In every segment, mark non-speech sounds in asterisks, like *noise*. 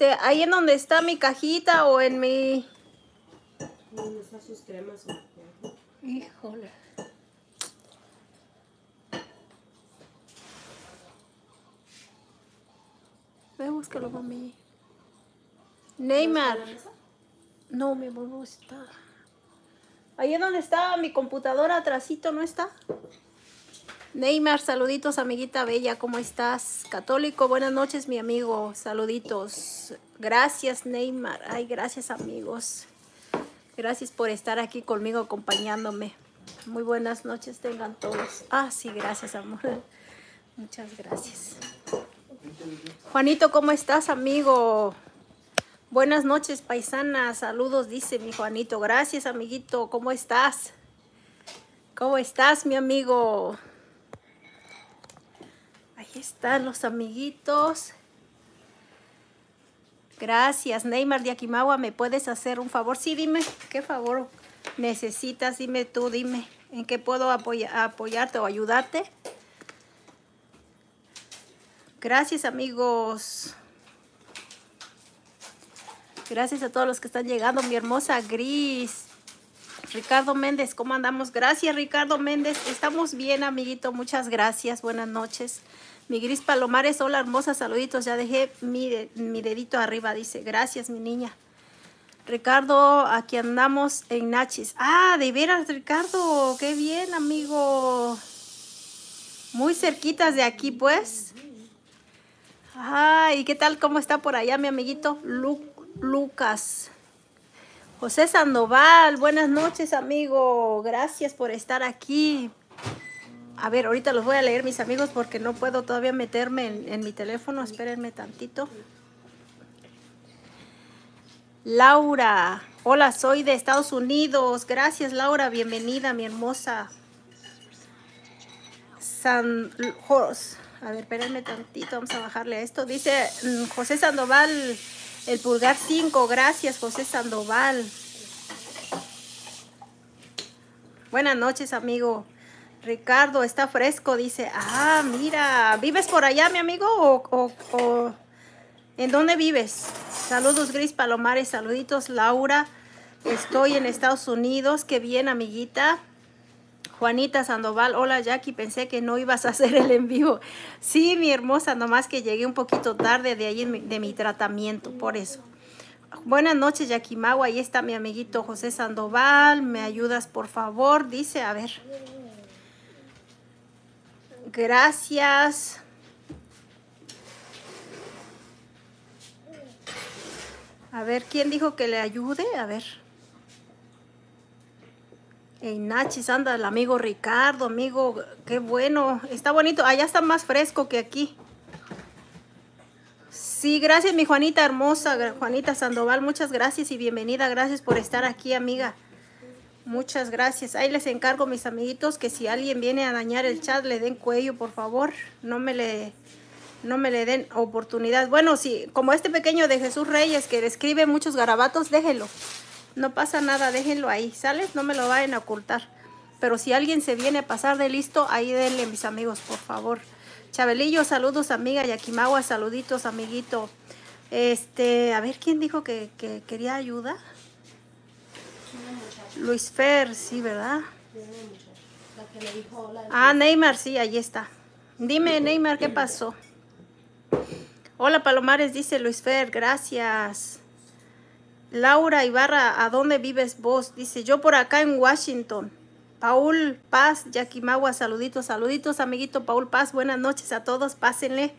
Este, ahí en donde está mi cajita o en mi... ¿Dónde están sus cremas? Híjole. Ve, búscalo, mami. Neymar. No, mi amor, no está. Ahí es donde está mi computadora, atracito, ¿no está? Neymar, saluditos, amiguita bella, ¿cómo estás? Católico, buenas noches, mi amigo, saluditos. Gracias, Neymar. Ay, gracias, amigos. Gracias por estar aquí conmigo, acompañándome. Muy buenas noches tengan todos. Ah, sí, gracias, amor. *laughs* Muchas gracias. Juanito, ¿cómo estás, amigo? Buenas noches, paisana. Saludos, dice mi Juanito. Gracias, amiguito. ¿Cómo estás? ¿Cómo estás, mi amigo? Aquí están los amiguitos. Gracias, Neymar de Akimawa. ¿Me puedes hacer un favor? Sí, dime, ¿qué favor necesitas? Dime tú, dime, ¿en qué puedo apoyarte o ayudarte? Gracias, amigos. Gracias a todos los que están llegando. Mi hermosa Gris. Ricardo Méndez, ¿cómo andamos? Gracias, Ricardo Méndez. Estamos bien, amiguito. Muchas gracias. Buenas noches. Mi Gris Palomares, hola hermosa, saluditos. Ya dejé mi, mi dedito arriba, dice. Gracias, mi niña. Ricardo, aquí andamos en Nachis. Ah, de veras, Ricardo. Qué bien, amigo. Muy cerquitas de aquí, pues. Ay, ¿qué tal? ¿Cómo está por allá, mi amiguito Lucas? José Sandoval, buenas noches, amigo. Gracias por estar aquí. A ver, ahorita los voy a leer, mis amigos, porque no puedo todavía meterme en, mi teléfono. Espérenme tantito. Laura, hola, soy de Estados Unidos. Gracias, Laura. Bienvenida, mi hermosa. San A ver, espérenme tantito, vamos a bajarle a esto. Dice mm, José Sandoval, el pulgar 5. Gracias, José Sandoval. Buenas noches, amigo. Ricardo, está fresco, dice. Ah, mira, ¿vives por allá, mi amigo? en dónde vives? Saludos, Gris Palomares, saluditos, Laura. Estoy en Estados Unidos, qué bien, amiguita. Juanita Sandoval, hola Jackie, pensé que no ibas a hacer el en vivo. Sí, mi hermosa, nomás que llegué un poquito tarde de ahí de mi tratamiento, por eso. Buenas noches, Jackie Magua, ahí está mi amiguito José Sandoval, me ayudas por favor, dice, a ver. Gracias. A ver, ¿quién dijo que le ayude? A ver. Hey, Nachis, anda el amigo Ricardo, amigo, qué bueno. Está bonito, allá está más fresco que aquí. Sí, gracias mi Juanita hermosa, Juanita Sandoval, muchas gracias y bienvenida. Gracias por estar aquí, amiga. Muchas gracias. Ahí les encargo, mis amiguitos, que si alguien viene a dañar el chat, le den cuello, por favor. No me le, no me le den oportunidad. Bueno, si como este pequeño de Jesús Reyes que le escribe muchos garabatos, déjenlo. No pasa nada, déjenlo ahí, ¿sale? No me lo vayan a ocultar. Pero si alguien se viene a pasar de listo, ahí denle, mis amigos, por favor. Chabelillo, saludos, amiga. Yakimagua, saluditos, amiguito. Este, a ver, ¿quién dijo que quería ayuda? Luis Fer, sí, ¿verdad? Ah, Neymar, sí, ahí está. Dime, Neymar, ¿qué pasó? Hola, Palomares, dice Luis Fer, gracias. Laura Ibarra, ¿a dónde vives vos? Dice, yo por acá en Washington. Paul Paz, Yaquimawa, saluditos, saluditos, amiguito Paul Paz. Buenas noches a todos, pásenle.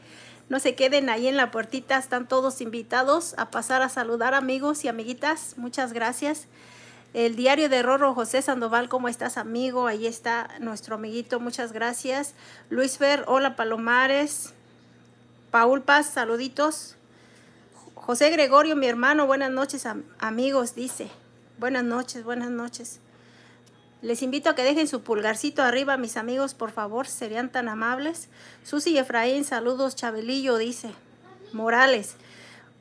No se queden ahí en la puertita, están todos invitados a pasar a saludar amigos y amiguitas. Muchas gracias. El diario de Rorro José Sandoval, ¿cómo estás, amigo? Ahí está nuestro amiguito, muchas gracias. Luis Fer, hola Palomares. Paul Paz, saluditos. José Gregorio, mi hermano, buenas noches, amigos, dice. Buenas noches, buenas noches. Les invito a que dejen su pulgarcito arriba, mis amigos, por favor, serían tan amables. Susi Efraín, saludos, Chabelillo, dice. Morales.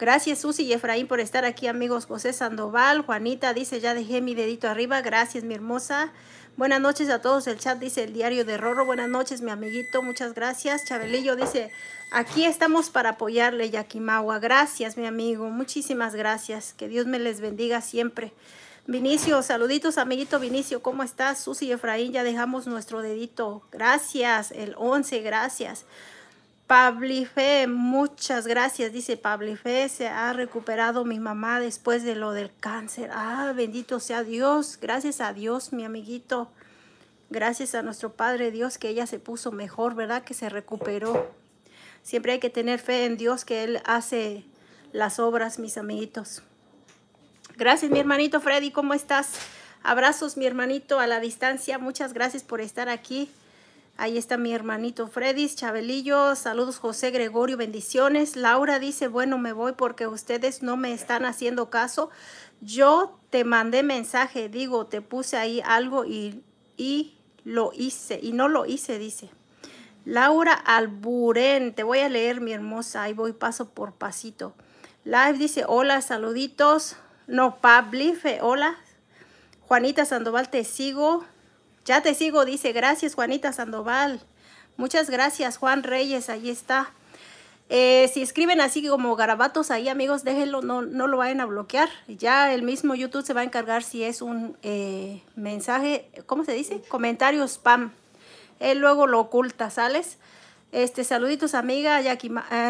Gracias Susi y Efraín por estar aquí, amigos. José Sandoval, Juanita dice, ya dejé mi dedito arriba. Gracias, mi hermosa. Buenas noches a todos. El chat dice el diario de Rorro. Buenas noches, mi amiguito. Muchas gracias. Chabelillo dice, aquí estamos para apoyarle, Yakimawa. Gracias, mi amigo. Muchísimas gracias. Que Dios me les bendiga siempre. Vinicio, saluditos, amiguito Vinicio. ¿Cómo estás? Susi y Efraín, ya dejamos nuestro dedito. Gracias. El 11, gracias. Fe, muchas gracias, dice Fe, se ha recuperado mi mamá después de lo del cáncer. Ah, bendito sea Dios, gracias a Dios, mi amiguito. Gracias a nuestro Padre Dios que ella se puso mejor, ¿verdad? Que se recuperó. Siempre hay que tener fe en Dios que Él hace las obras, mis amiguitos. Gracias, mi hermanito Freddy, ¿cómo estás? Abrazos, mi hermanito, a la distancia. Muchas gracias por estar aquí. Ahí está mi hermanito Freddy Chabelillo, saludos José Gregorio, bendiciones. Laura dice, bueno, me voy porque ustedes no me están haciendo caso. Yo te mandé mensaje, digo, te puse ahí algo y, y lo hice, y no lo hice, dice. Laura Alburen, te voy a leer mi hermosa, ahí voy paso por pasito. Live dice, hola, saluditos. No, Pablife, hola. Juanita Sandoval, te sigo. Ya te sigo, dice, gracias Juanita Sandoval. Muchas gracias Juan Reyes, ahí está. Eh, si escriben así como garabatos ahí, amigos, déjenlo, no, no, lo vayan a bloquear. Ya el mismo YouTube se va a encargar si es un eh, mensaje, ¿cómo se dice? Comentario spam. Él luego lo oculta, ¿sales? Este, saluditos, amiga, eh,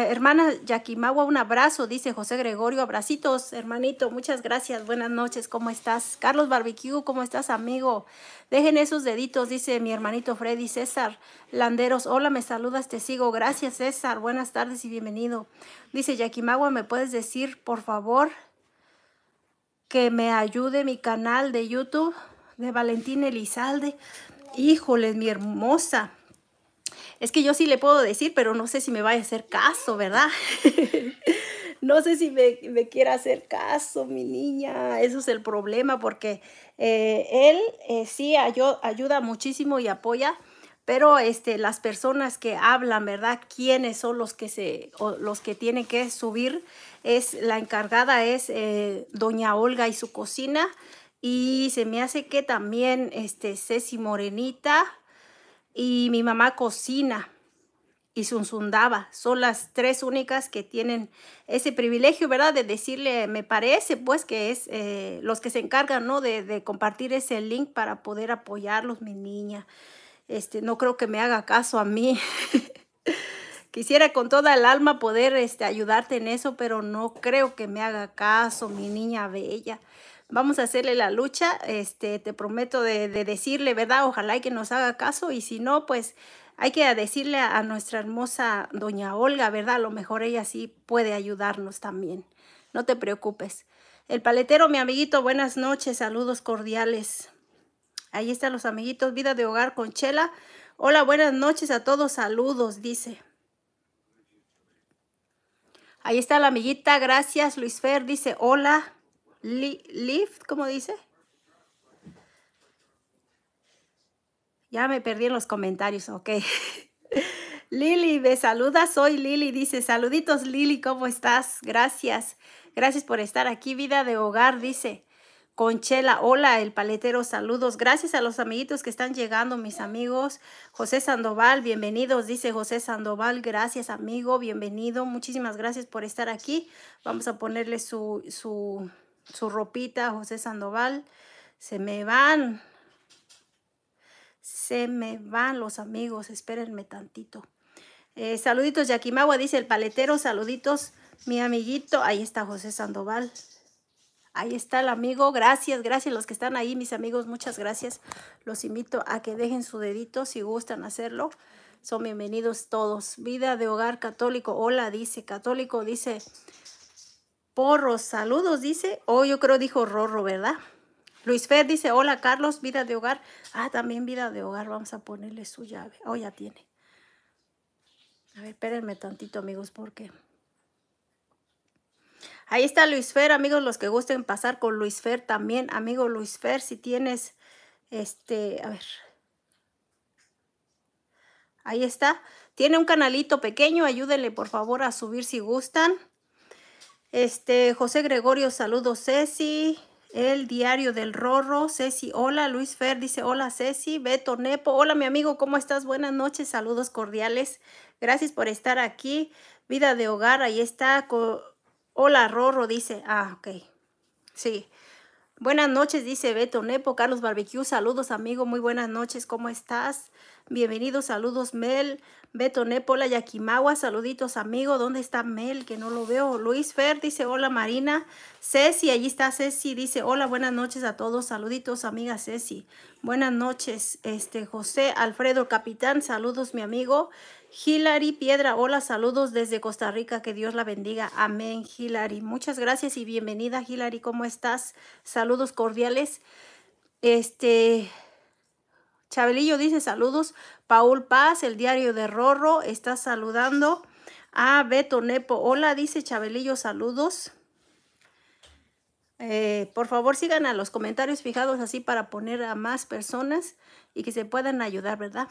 hermana Yaquimagua, un abrazo, dice José Gregorio, abracitos, hermanito, muchas gracias, buenas noches, ¿cómo estás? Carlos Barbecue, ¿cómo estás, amigo? Dejen esos deditos, dice mi hermanito Freddy César Landeros, hola, me saludas, te sigo, gracias César, buenas tardes y bienvenido. Dice Yaquimagua, ¿me puedes decir, por favor, que me ayude mi canal de YouTube de Valentín Elizalde? Híjoles, mi hermosa es que yo sí le puedo decir, pero no sé si me vaya a hacer caso, ¿verdad? *laughs* no sé si me, quiere quiera hacer caso, mi niña. Eso es el problema, porque eh, él eh, sí ayuda, muchísimo y apoya, pero este, las personas que hablan, ¿verdad? ¿Quiénes son los que, se, los que tienen que subir? Es, la encargada es eh, doña Olga y su cocina. Y se me hace que también este, Ceci Morenita, y mi mamá cocina y Sunzundaba. Son las tres únicas que tienen ese privilegio, ¿verdad? De decirle, me parece, pues, que es eh, los que se encargan, ¿no? De, compartir ese link para poder apoyarlos, mi niña. Este, no creo que me haga caso a mí. *laughs* Quisiera con toda el alma poder este, ayudarte en eso, pero no creo que me haga caso, mi niña bella. Vamos a hacerle la lucha, este, te prometo de, de decirle, ¿verdad? Ojalá y que nos haga caso y si no, pues hay que decirle a nuestra hermosa doña Olga, ¿verdad? A lo mejor ella sí puede ayudarnos también. No te preocupes. El paletero, mi amiguito, buenas noches, saludos cordiales. Ahí están los amiguitos, vida de hogar con Chela. Hola, buenas noches a todos, saludos, dice. Ahí está la amiguita, gracias, Luis Fer, dice, hola lift, ¿cómo dice? Ya me perdí en los comentarios, ok. *laughs* Lili, me saluda, soy Lili, dice, saluditos Lili, ¿cómo estás? Gracias, gracias por estar aquí, vida de hogar, dice. Conchela, hola, el paletero, saludos. Gracias a los amiguitos que están llegando, mis amigos. José Sandoval, bienvenidos, dice José Sandoval. Gracias, amigo, bienvenido. Muchísimas gracias por estar aquí. Vamos a ponerle su su ropita, José Sandoval. Se me van. Se me van los amigos, espérenme tantito. Eh, saluditos, Yaquimagua, dice el paletero, saluditos, mi amiguito. Ahí está José Sandoval. Ahí está el amigo, gracias, gracias los que están ahí, mis amigos, muchas gracias. Los invito a que dejen su dedito si gustan hacerlo. Son bienvenidos todos. Vida de hogar católico, hola, dice católico, dice saludos, dice. Oh, yo creo dijo Rorro, ¿verdad? Luis Fer dice, hola Carlos, vida de hogar. Ah, también vida de hogar, vamos a ponerle su llave. Oh, ya tiene. A ver, espérenme tantito, amigos, porque... Ahí está Luis Fer, amigos, los que gusten pasar con Luis Fer también. Amigo Luis Fer, si tienes, este, a ver. Ahí está. Tiene un canalito pequeño, ayúdenle por favor a subir si gustan. Este, José Gregorio, saludos Ceci. El diario del Rorro, Ceci, hola. Luis Fer dice, hola Ceci. Beto Nepo, hola mi amigo, ¿cómo estás? Buenas noches, saludos cordiales. Gracias por estar aquí. Vida de hogar, ahí está. Hola Rorro, dice. Ah, ok. Sí. Buenas noches, dice Beto Nepo, Carlos Barbecue. Saludos, amigo. Muy buenas noches. ¿Cómo estás? Bienvenidos. Saludos, Mel. Beto Nepo, la Yakimagua. Saluditos, amigo. ¿Dónde está Mel? Que no lo veo. Luis Fer dice, hola, Marina. Ceci, allí está Ceci. Dice, hola, buenas noches a todos. Saluditos, amiga Ceci. Buenas noches, este José Alfredo Capitán. Saludos, mi amigo. Hilary Piedra, hola, saludos desde Costa Rica, que Dios la bendiga. Amén, Hilary. Muchas gracias y bienvenida, Hilary, ¿cómo estás? Saludos cordiales. Este, Chabelillo dice saludos. Paul Paz, el diario de Rorro, está saludando. a Beto Nepo, hola, dice Chabelillo, saludos. Eh, por favor, sigan a los comentarios fijados así para poner a más personas y que se puedan ayudar, ¿verdad?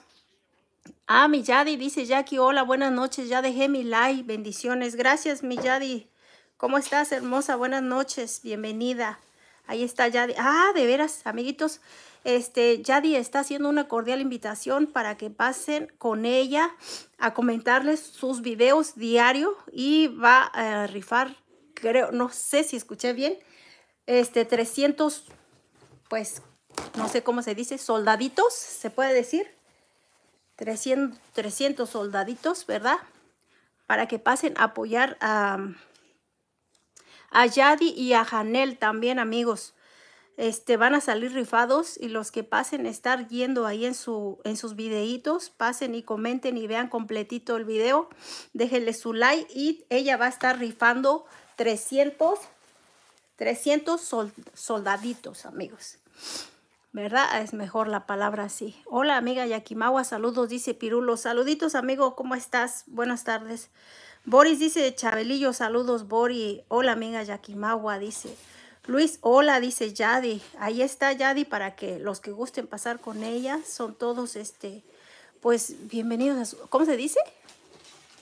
Ah, mi Yadi, dice Jackie, hola, buenas noches, ya dejé mi like, bendiciones. Gracias, mi Yadi. ¿Cómo estás, hermosa? Buenas noches, bienvenida. Ahí está Yadi. Ah, de veras, amiguitos, este, Yadi está haciendo una cordial invitación para que pasen con ella a comentarles sus videos diario y va a rifar, creo, no sé si escuché bien, este, 300, pues, no sé cómo se dice, soldaditos, se puede decir, 300, soldaditos, ¿verdad? Para que pasen a apoyar a, a Yadi y a Janel también, amigos. Este, van a salir rifados y los que pasen estar yendo ahí en, su, en sus videitos, pasen y comenten y vean completito el video. Déjenle su like y ella va a estar rifando 300, 300 soldaditos, amigos. ¿verdad? Ah, es mejor la palabra así. Hola amiga Yakimagua saludos, dice Pirulo. Saluditos amigo, ¿cómo estás? Buenas tardes. Boris dice Chabelillo, saludos Boris. Hola amiga Yakimagua dice. Luis, hola, dice Yadi. Ahí está Yadi para que los que gusten pasar con ella son todos, este, pues bienvenidos a su, ¿cómo se dice?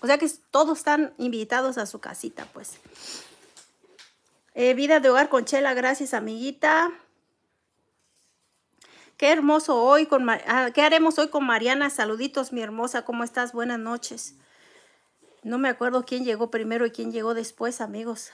O sea que todos están invitados a su casita, pues. Eh, vida de hogar con Chela, gracias amiguita. Qué hermoso hoy con ah, ¿Qué haremos hoy con Mariana? Saluditos, mi hermosa. ¿Cómo estás? Buenas noches. No me acuerdo quién llegó primero y quién llegó después, amigos.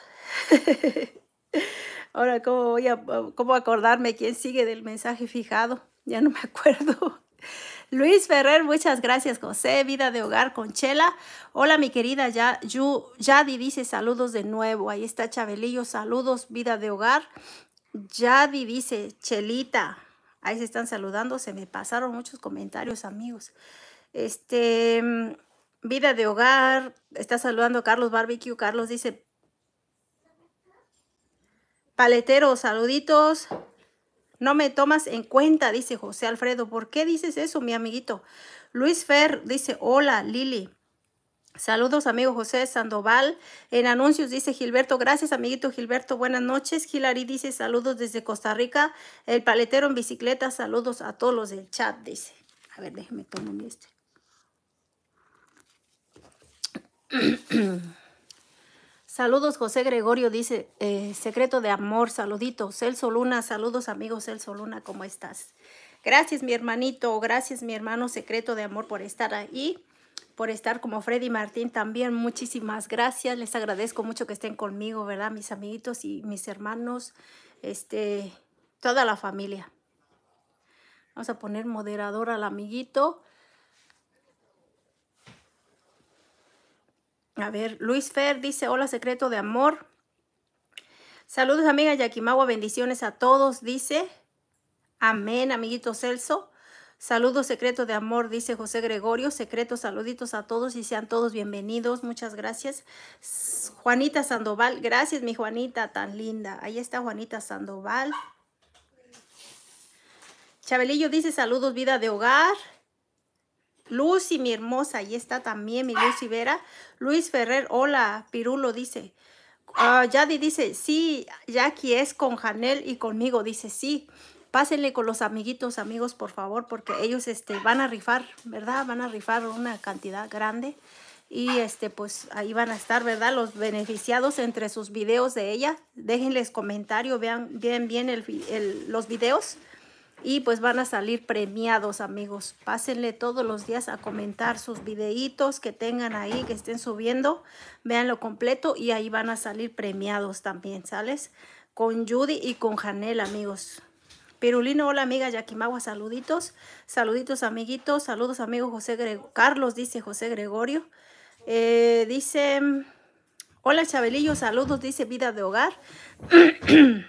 *laughs* Ahora, ¿cómo voy a cómo acordarme quién sigue del mensaje fijado? Ya no me acuerdo. *laughs* Luis Ferrer, muchas gracias, José. Vida de hogar con Chela. Hola, mi querida ya, Yadi dice saludos de nuevo. Ahí está Chabelillo, saludos, vida de hogar. Yadi dice, Chelita, Ahí se están saludando, se me pasaron muchos comentarios, amigos. Este, mm, vida de hogar, está saludando Carlos Barbecue. Carlos dice, paletero, saluditos. No me tomas en cuenta, dice José Alfredo. ¿Por qué dices eso, mi amiguito? Luis Fer dice, hola, Lili. Saludos, amigo José Sandoval. En anuncios dice Gilberto, gracias, amiguito Gilberto. Buenas noches. Hilary dice saludos desde Costa Rica. El paletero en bicicleta, saludos a todos los del chat, dice. A ver, déjeme tomar este. *clears throat* saludos, José Gregorio, dice eh, secreto de amor, saluditos. Celso Luna, saludos, amigos Celso Luna, ¿cómo estás? Gracias, mi hermanito, gracias, mi hermano secreto de amor, por estar ahí por estar como Freddy Martín también. Muchísimas gracias. Les agradezco mucho que estén conmigo, ¿verdad? Mis amiguitos y mis hermanos, este, toda la familia. Vamos a poner moderador al amiguito. A ver, Luis Fer dice, hola secreto de amor. Saludos amiga Yakimagua, bendiciones a todos, dice. Amén, amiguito Celso. Saludos secreto de amor, dice José Gregorio. Secretos, saluditos a todos y sean todos bienvenidos. Muchas gracias. Juanita Sandoval, gracias mi Juanita, tan linda. Ahí está Juanita Sandoval. Chabelillo dice saludos, vida de hogar. Lucy, mi hermosa, ahí está también mi Lucy Vera. Luis Ferrer, hola, Pirulo dice. Ah, Yadi dice, sí, Jackie es con Janel y conmigo, dice, sí pásenle con los amiguitos, amigos, por favor, porque ellos este, van a rifar, ¿verdad? Van a rifar una cantidad grande y este pues ahí van a estar, ¿verdad? Los beneficiados entre sus videos de ella. Déjenles comentario, vean bien bien los videos y pues van a salir premiados, amigos. Pásenle todos los días a comentar sus videitos que tengan ahí, que estén subiendo. Vean lo completo y ahí van a salir premiados también, ¿sales? Con Judy y con Janel, amigos. Pirulino, hola amiga Yaquimagua, saluditos. Saluditos amiguitos, saludos amigo José Carlos, dice José Gregorio. Eh, dice, hola Chabelillo, saludos, dice Vida de Hogar. *clears throat*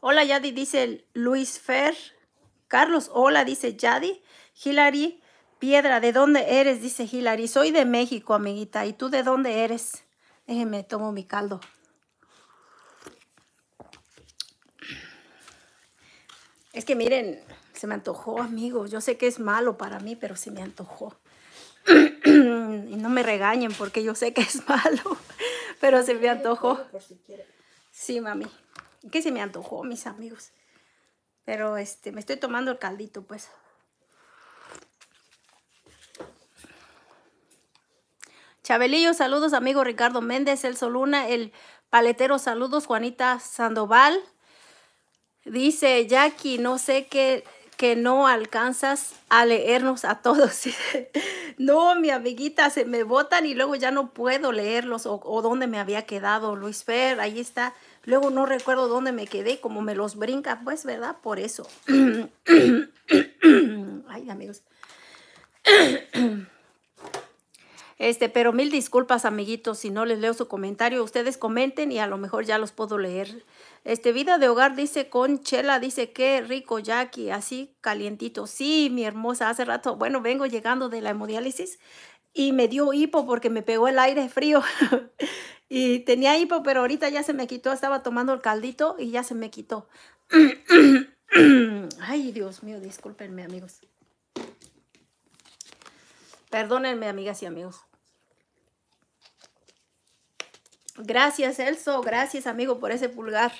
hola Yadi, dice Luis Fer. Carlos, hola, dice Yadi. Hilary, Piedra, ¿de dónde eres? Dice Hilary. Soy de México, amiguita. ¿Y tú de dónde eres? Déjeme, tomo mi caldo. Es que miren, se me antojó, amigos. Yo sé que es malo para mí, pero se me antojó. *clears throat* y no me regañen porque yo sé que es *laughs* malo, pero se me antojó. Sí, mami. qué se me antojó, mis amigos. Pero este, me estoy tomando el caldito, pues. Chabelillo, saludos, amigo Ricardo Méndez, El Soluna, el paletero, saludos, Juanita Sandoval. Dice Jackie, no sé qué que no alcanzas a leernos a todos. *laughs* no, mi amiguita, se me botan y luego ya no puedo leerlos o, dónde me había quedado Luis Fer, ahí está. Luego no recuerdo dónde me quedé, como me los brinca, pues, ¿verdad? Por eso. *clears throat* Ay, amigos. *clears throat* Este, pero mil disculpas, amiguitos, si no les leo su comentario. Ustedes comenten y a lo mejor ya los puedo leer. Este vida de hogar dice con chela, dice qué rico Jackie, así calientito. Sí, mi hermosa, hace rato, bueno, vengo llegando de la hemodiálisis y me dio hipo porque me pegó el aire frío. *laughs* y tenía hipo, pero ahorita ya se me quitó, estaba tomando el caldito y ya se me quitó. *clears throat* Ay, Dios mío, discúlpenme, amigos. Perdónenme, amigas y amigos. Gracias, Elso. Gracias, amigo, por ese pulgar.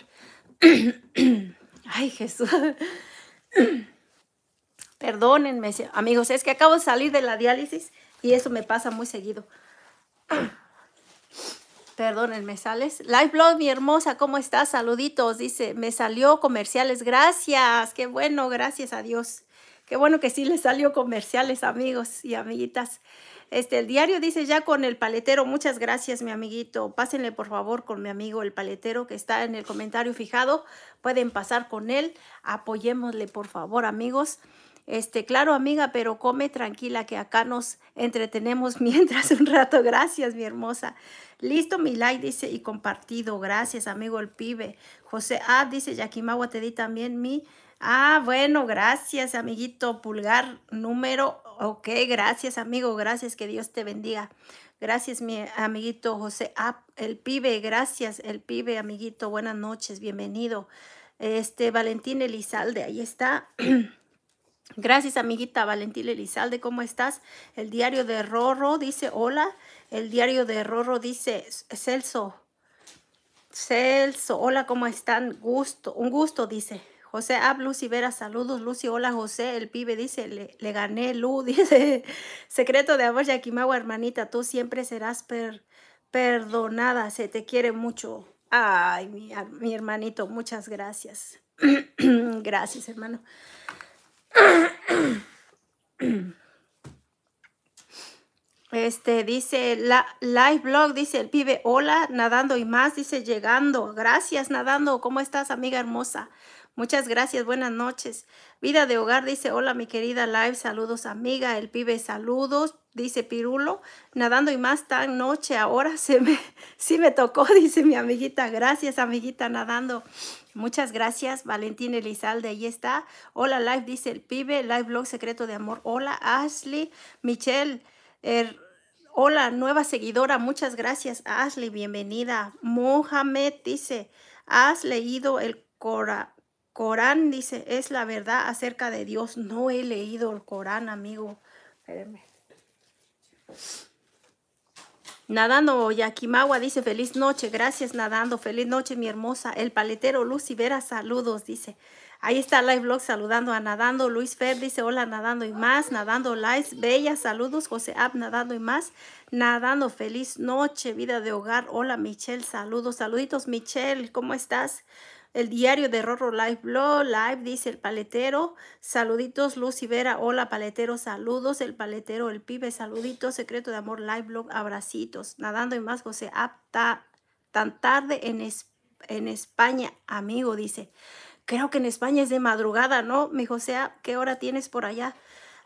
*clears throat* Ay, Jesús. *clears throat* Perdónenme, amigos. Es que acabo de salir de la diálisis y eso me pasa muy seguido. *clears throat* Perdónenme, ¿sales? Live Blog, mi hermosa, ¿cómo estás? Saluditos. Dice, me salió comerciales. Gracias. Qué bueno, gracias a Dios. Qué bueno que sí les salió comerciales, amigos y amiguitas. Este, el diario dice ya con el paletero, muchas gracias mi amiguito, pásenle por favor con mi amigo el paletero que está en el comentario fijado, pueden pasar con él, apoyémosle por favor amigos. Este, claro, amiga, pero come tranquila que acá nos entretenemos *laughs* mientras un rato. Gracias, mi hermosa. Listo, mi like, dice, y compartido. Gracias, amigo el pibe. José ah, dice, Yakimawa, te di también mi... Ah, bueno, gracias, amiguito. Pulgar número Ok, gracias amigo, gracias, que Dios te bendiga. Gracias mi amiguito José. Ah, el pibe, gracias, el pibe amiguito, buenas noches, bienvenido. Este, Valentín Elizalde, ahí está. *clears throat* gracias amiguita Valentín Elizalde, ¿cómo estás? El diario de Rorro dice, hola. El diario de Rorro dice, Celso, Celso, hola, ¿cómo están? Gusto, un gusto, dice. José Ab, Lucy Vera, saludos, Lucy, hola José, el pibe dice, le, gané, Lu, *laughs* dice, secreto de amor, Yaquimawa, hermanita, tú siempre serás perdonada, se te quiere mucho. Ay, mi, mi hermanito, muchas gracias. *clears throat* gracias, hermano. *clears throat* Este dice la live blog, dice el pibe, hola, nadando y más, dice llegando. Gracias, nadando. ¿Cómo estás, amiga hermosa? Muchas gracias, buenas noches. Vida de Hogar dice, hola mi querida Live, saludos amiga, el pibe saludos, dice Pirulo, nadando y más tan noche, ahora se me, *laughs* sí me tocó, *laughs* dice mi amiguita, gracias amiguita nadando. Muchas gracias, Valentín Elizalde, ahí está. Hola Live, dice el pibe, Live Blog Secreto de Amor. Hola Ashley, Michelle, er, hola nueva seguidora, muchas gracias Ashley, bienvenida. Mohamed dice, has leído el Cora Corán dice, es la verdad acerca de Dios. No he leído el Corán, amigo. Espérenme. Nadando Yakimawa dice, feliz noche, gracias Nadando, feliz noche mi hermosa. El paletero Lucy Vera, saludos, dice. Ahí está Live Blog saludando a Nadando. Luis Fer dice, hola Nadando y más. Nadando Live, bella, saludos. José Ab, Nadando y más. Nadando, feliz noche, vida de hogar. Hola Michelle, saludos, saluditos Michelle, ¿cómo estás? El diario de Rorro Live Blog, Live, dice el paletero. Saluditos, Luz y Vera. Hola, paletero, saludos. El paletero, el pibe, saluditos. Secreto de amor, Live Blog, abracitos. Nadando y más, José Apta. Tan tarde en, en España, amigo, dice. Creo que en España es de madrugada, ¿no? Mi José, ¿qué hora tienes por allá?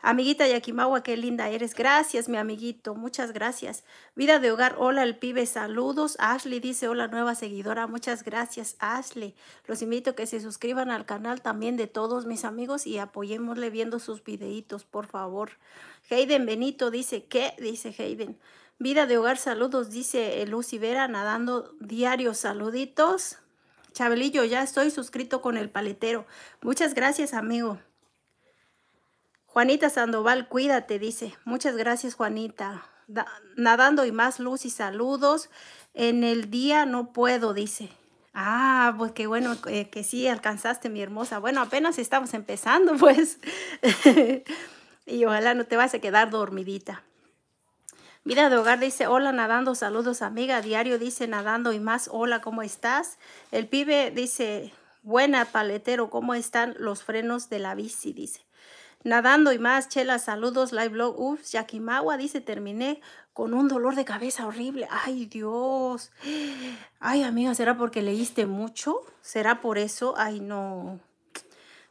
Amiguita Yakimawa, qué linda eres. Gracias, mi amiguito. Muchas gracias. Vida de hogar, hola el pibe, saludos. Ashley dice, hola nueva seguidora. Muchas gracias, Ashley. Los invito a que se suscriban al canal también de todos mis amigos y apoyémosle viendo sus videitos, por favor. Hayden Benito dice, ¿qué? Dice Hayden. Vida de hogar, saludos, dice Lucy Vera, nadando diario, saluditos. Chabelillo, ya estoy suscrito con el paletero. Muchas gracias, amigo. Juanita Sandoval, cuídate, dice. Muchas gracias, Juanita. nadando y más luz y saludos. En el día no puedo, dice. Ah, pues qué bueno eh, que sí alcanzaste, mi hermosa. Bueno, apenas estamos empezando, *laughs* pues. y ojalá no te vas a quedar dormidita. Vida de Hogar dice, hola nadando, saludos amiga, diario dice nadando y más, hola, ¿cómo estás? El pibe dice, buena paletero, ¿cómo están los frenos de la bici? Dice. Nadando y más, Chela, saludos, live blog, uff, Yakimawa dice, terminé con un dolor de cabeza horrible. Ay, Dios. Ay, amiga, ¿será porque leíste mucho? ¿Será por eso? Ay, no.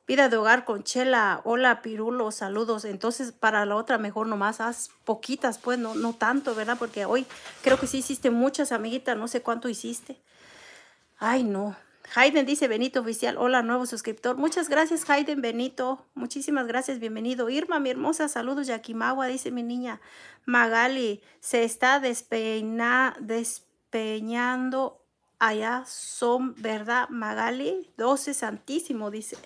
Vida de hogar con chela, hola, pirulo, saludos. Entonces, para la otra mejor nomás haz poquitas, pues, no, no tanto, ¿verdad? Porque hoy creo que sí hiciste muchas, amiguitas, no sé cuánto hiciste. Ay, no. Hayden dice Benito Oficial, hola nuevo suscriptor. Muchas gracias Hayden Benito, muchísimas gracias, bienvenido. Irma, mi hermosa, saludos Yakimagua, dice mi niña. Magali, se está despeina, despeñando allá, son, ¿verdad Magali? 12 Santísimo, dice.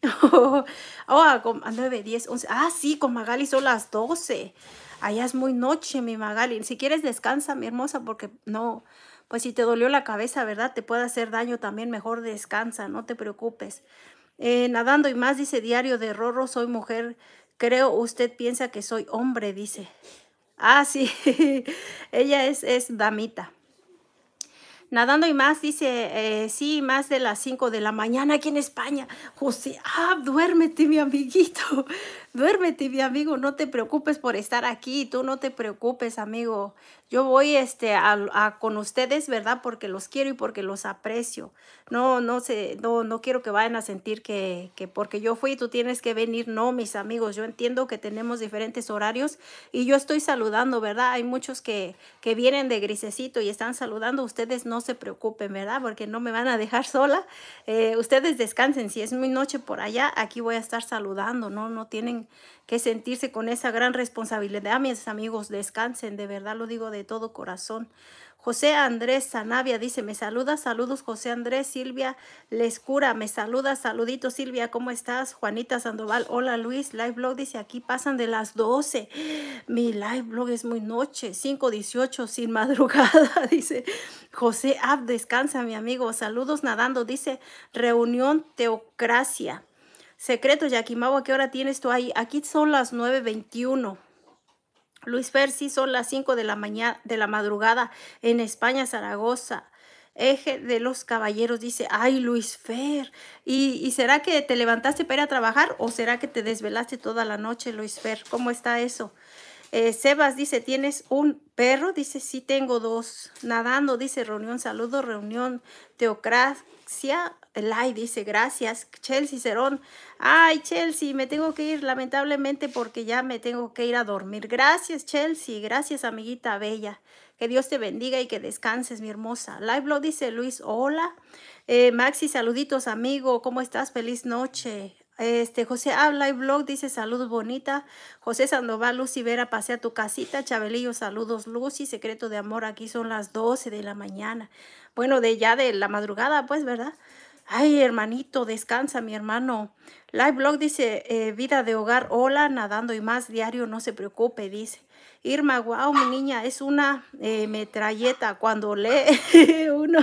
*laughs* oh, a 9, 10, 11. Ah, sí, con Magali son las 12. Allá es muy noche, mi Magali. Si quieres descansa, mi hermosa, porque no pues si te dolió la cabeza, ¿verdad? Te puede hacer daño también, mejor descansa, no te preocupes. Eh, nadando y más, dice diario de Rorro, soy mujer, creo usted piensa que soy hombre, dice. Ah, sí, *laughs* ella es, es damita. Nadando y más, dice, eh, sí, más de las 5 de la mañana aquí en España. José, ah, duérmete, mi amiguito, *laughs* duérmete, mi amigo, no te preocupes por estar aquí, tú no te preocupes, amigo. Yo voy este, con ustedes, ¿verdad? Porque los quiero y porque los aprecio. No, no, sé, no, no quiero que vayan a sentir que, porque yo fui tú tienes que venir. No, mis amigos, yo entiendo que tenemos diferentes horarios y yo estoy saludando, ¿verdad? Hay muchos que, vienen de grisecito y están saludando. Ustedes no se preocupen, ¿verdad? Porque no me van a dejar sola. Eh, ustedes descansen. Si es muy noche por allá, aquí voy a estar saludando. No, no tienen que sentirse con esa gran responsabilidad. Ah, mis amigos, descansen, de verdad lo digo de todo corazón. José Andrés Sanavia dice, me saluda, saludos José Andrés, Silvia Lescura, me saluda, saludito Silvia, ¿cómo estás? Juanita Sandoval, hola Luis, live blog dice, aquí pasan de las 12, mi live blog es muy noche, 5.18, sin *laughs* madrugada, *laughs* dice José Ab, ah, descansa mi amigo, saludos nadando, dice, reunión teocracia. Secreto, Yaquimago, qué hora tienes tú ahí? Aquí son las 9.21. Luis Fer, sí, son las 5 de la mañana, de la madrugada en España, Zaragoza. Eje de los Caballeros dice, ay Luis Fer, ¿Y, será que te levantaste para ir a trabajar o será que te desvelaste toda la noche, Luis Fer? ¿Cómo está eso? Eh, Sebas dice, ¿tienes un perro? Dice, sí tengo dos. Nadando, dice, reunión, saludo, reunión, teocracia, Live dice, gracias, Chelsea Cerón. Ay, Chelsea, me tengo que ir lamentablemente porque ya me tengo que ir a dormir. Gracias, Chelsea, gracias, amiguita bella. Que Dios te bendiga y que descanses, mi hermosa. Live blog dice Luis, hola. Eh, Maxi, saluditos, amigo. ¿Cómo estás? Feliz noche. Este, José habla y blog dice salud bonita. José Sandoval, Lucy Vera, pase a tu casita. Chabelillo, saludos Lucy. Secreto de amor, aquí son las 12 de la mañana. Bueno, de ya de la madrugada, pues, ¿verdad? Ay, hermanito, descansa, mi hermano. Live Blog dice, eh, vida de hogar, hola, nadando y más, diario, no se preocupe, dice. Irma, wow, mi niña, es una eh, metralleta. Cuando lee *laughs* uno,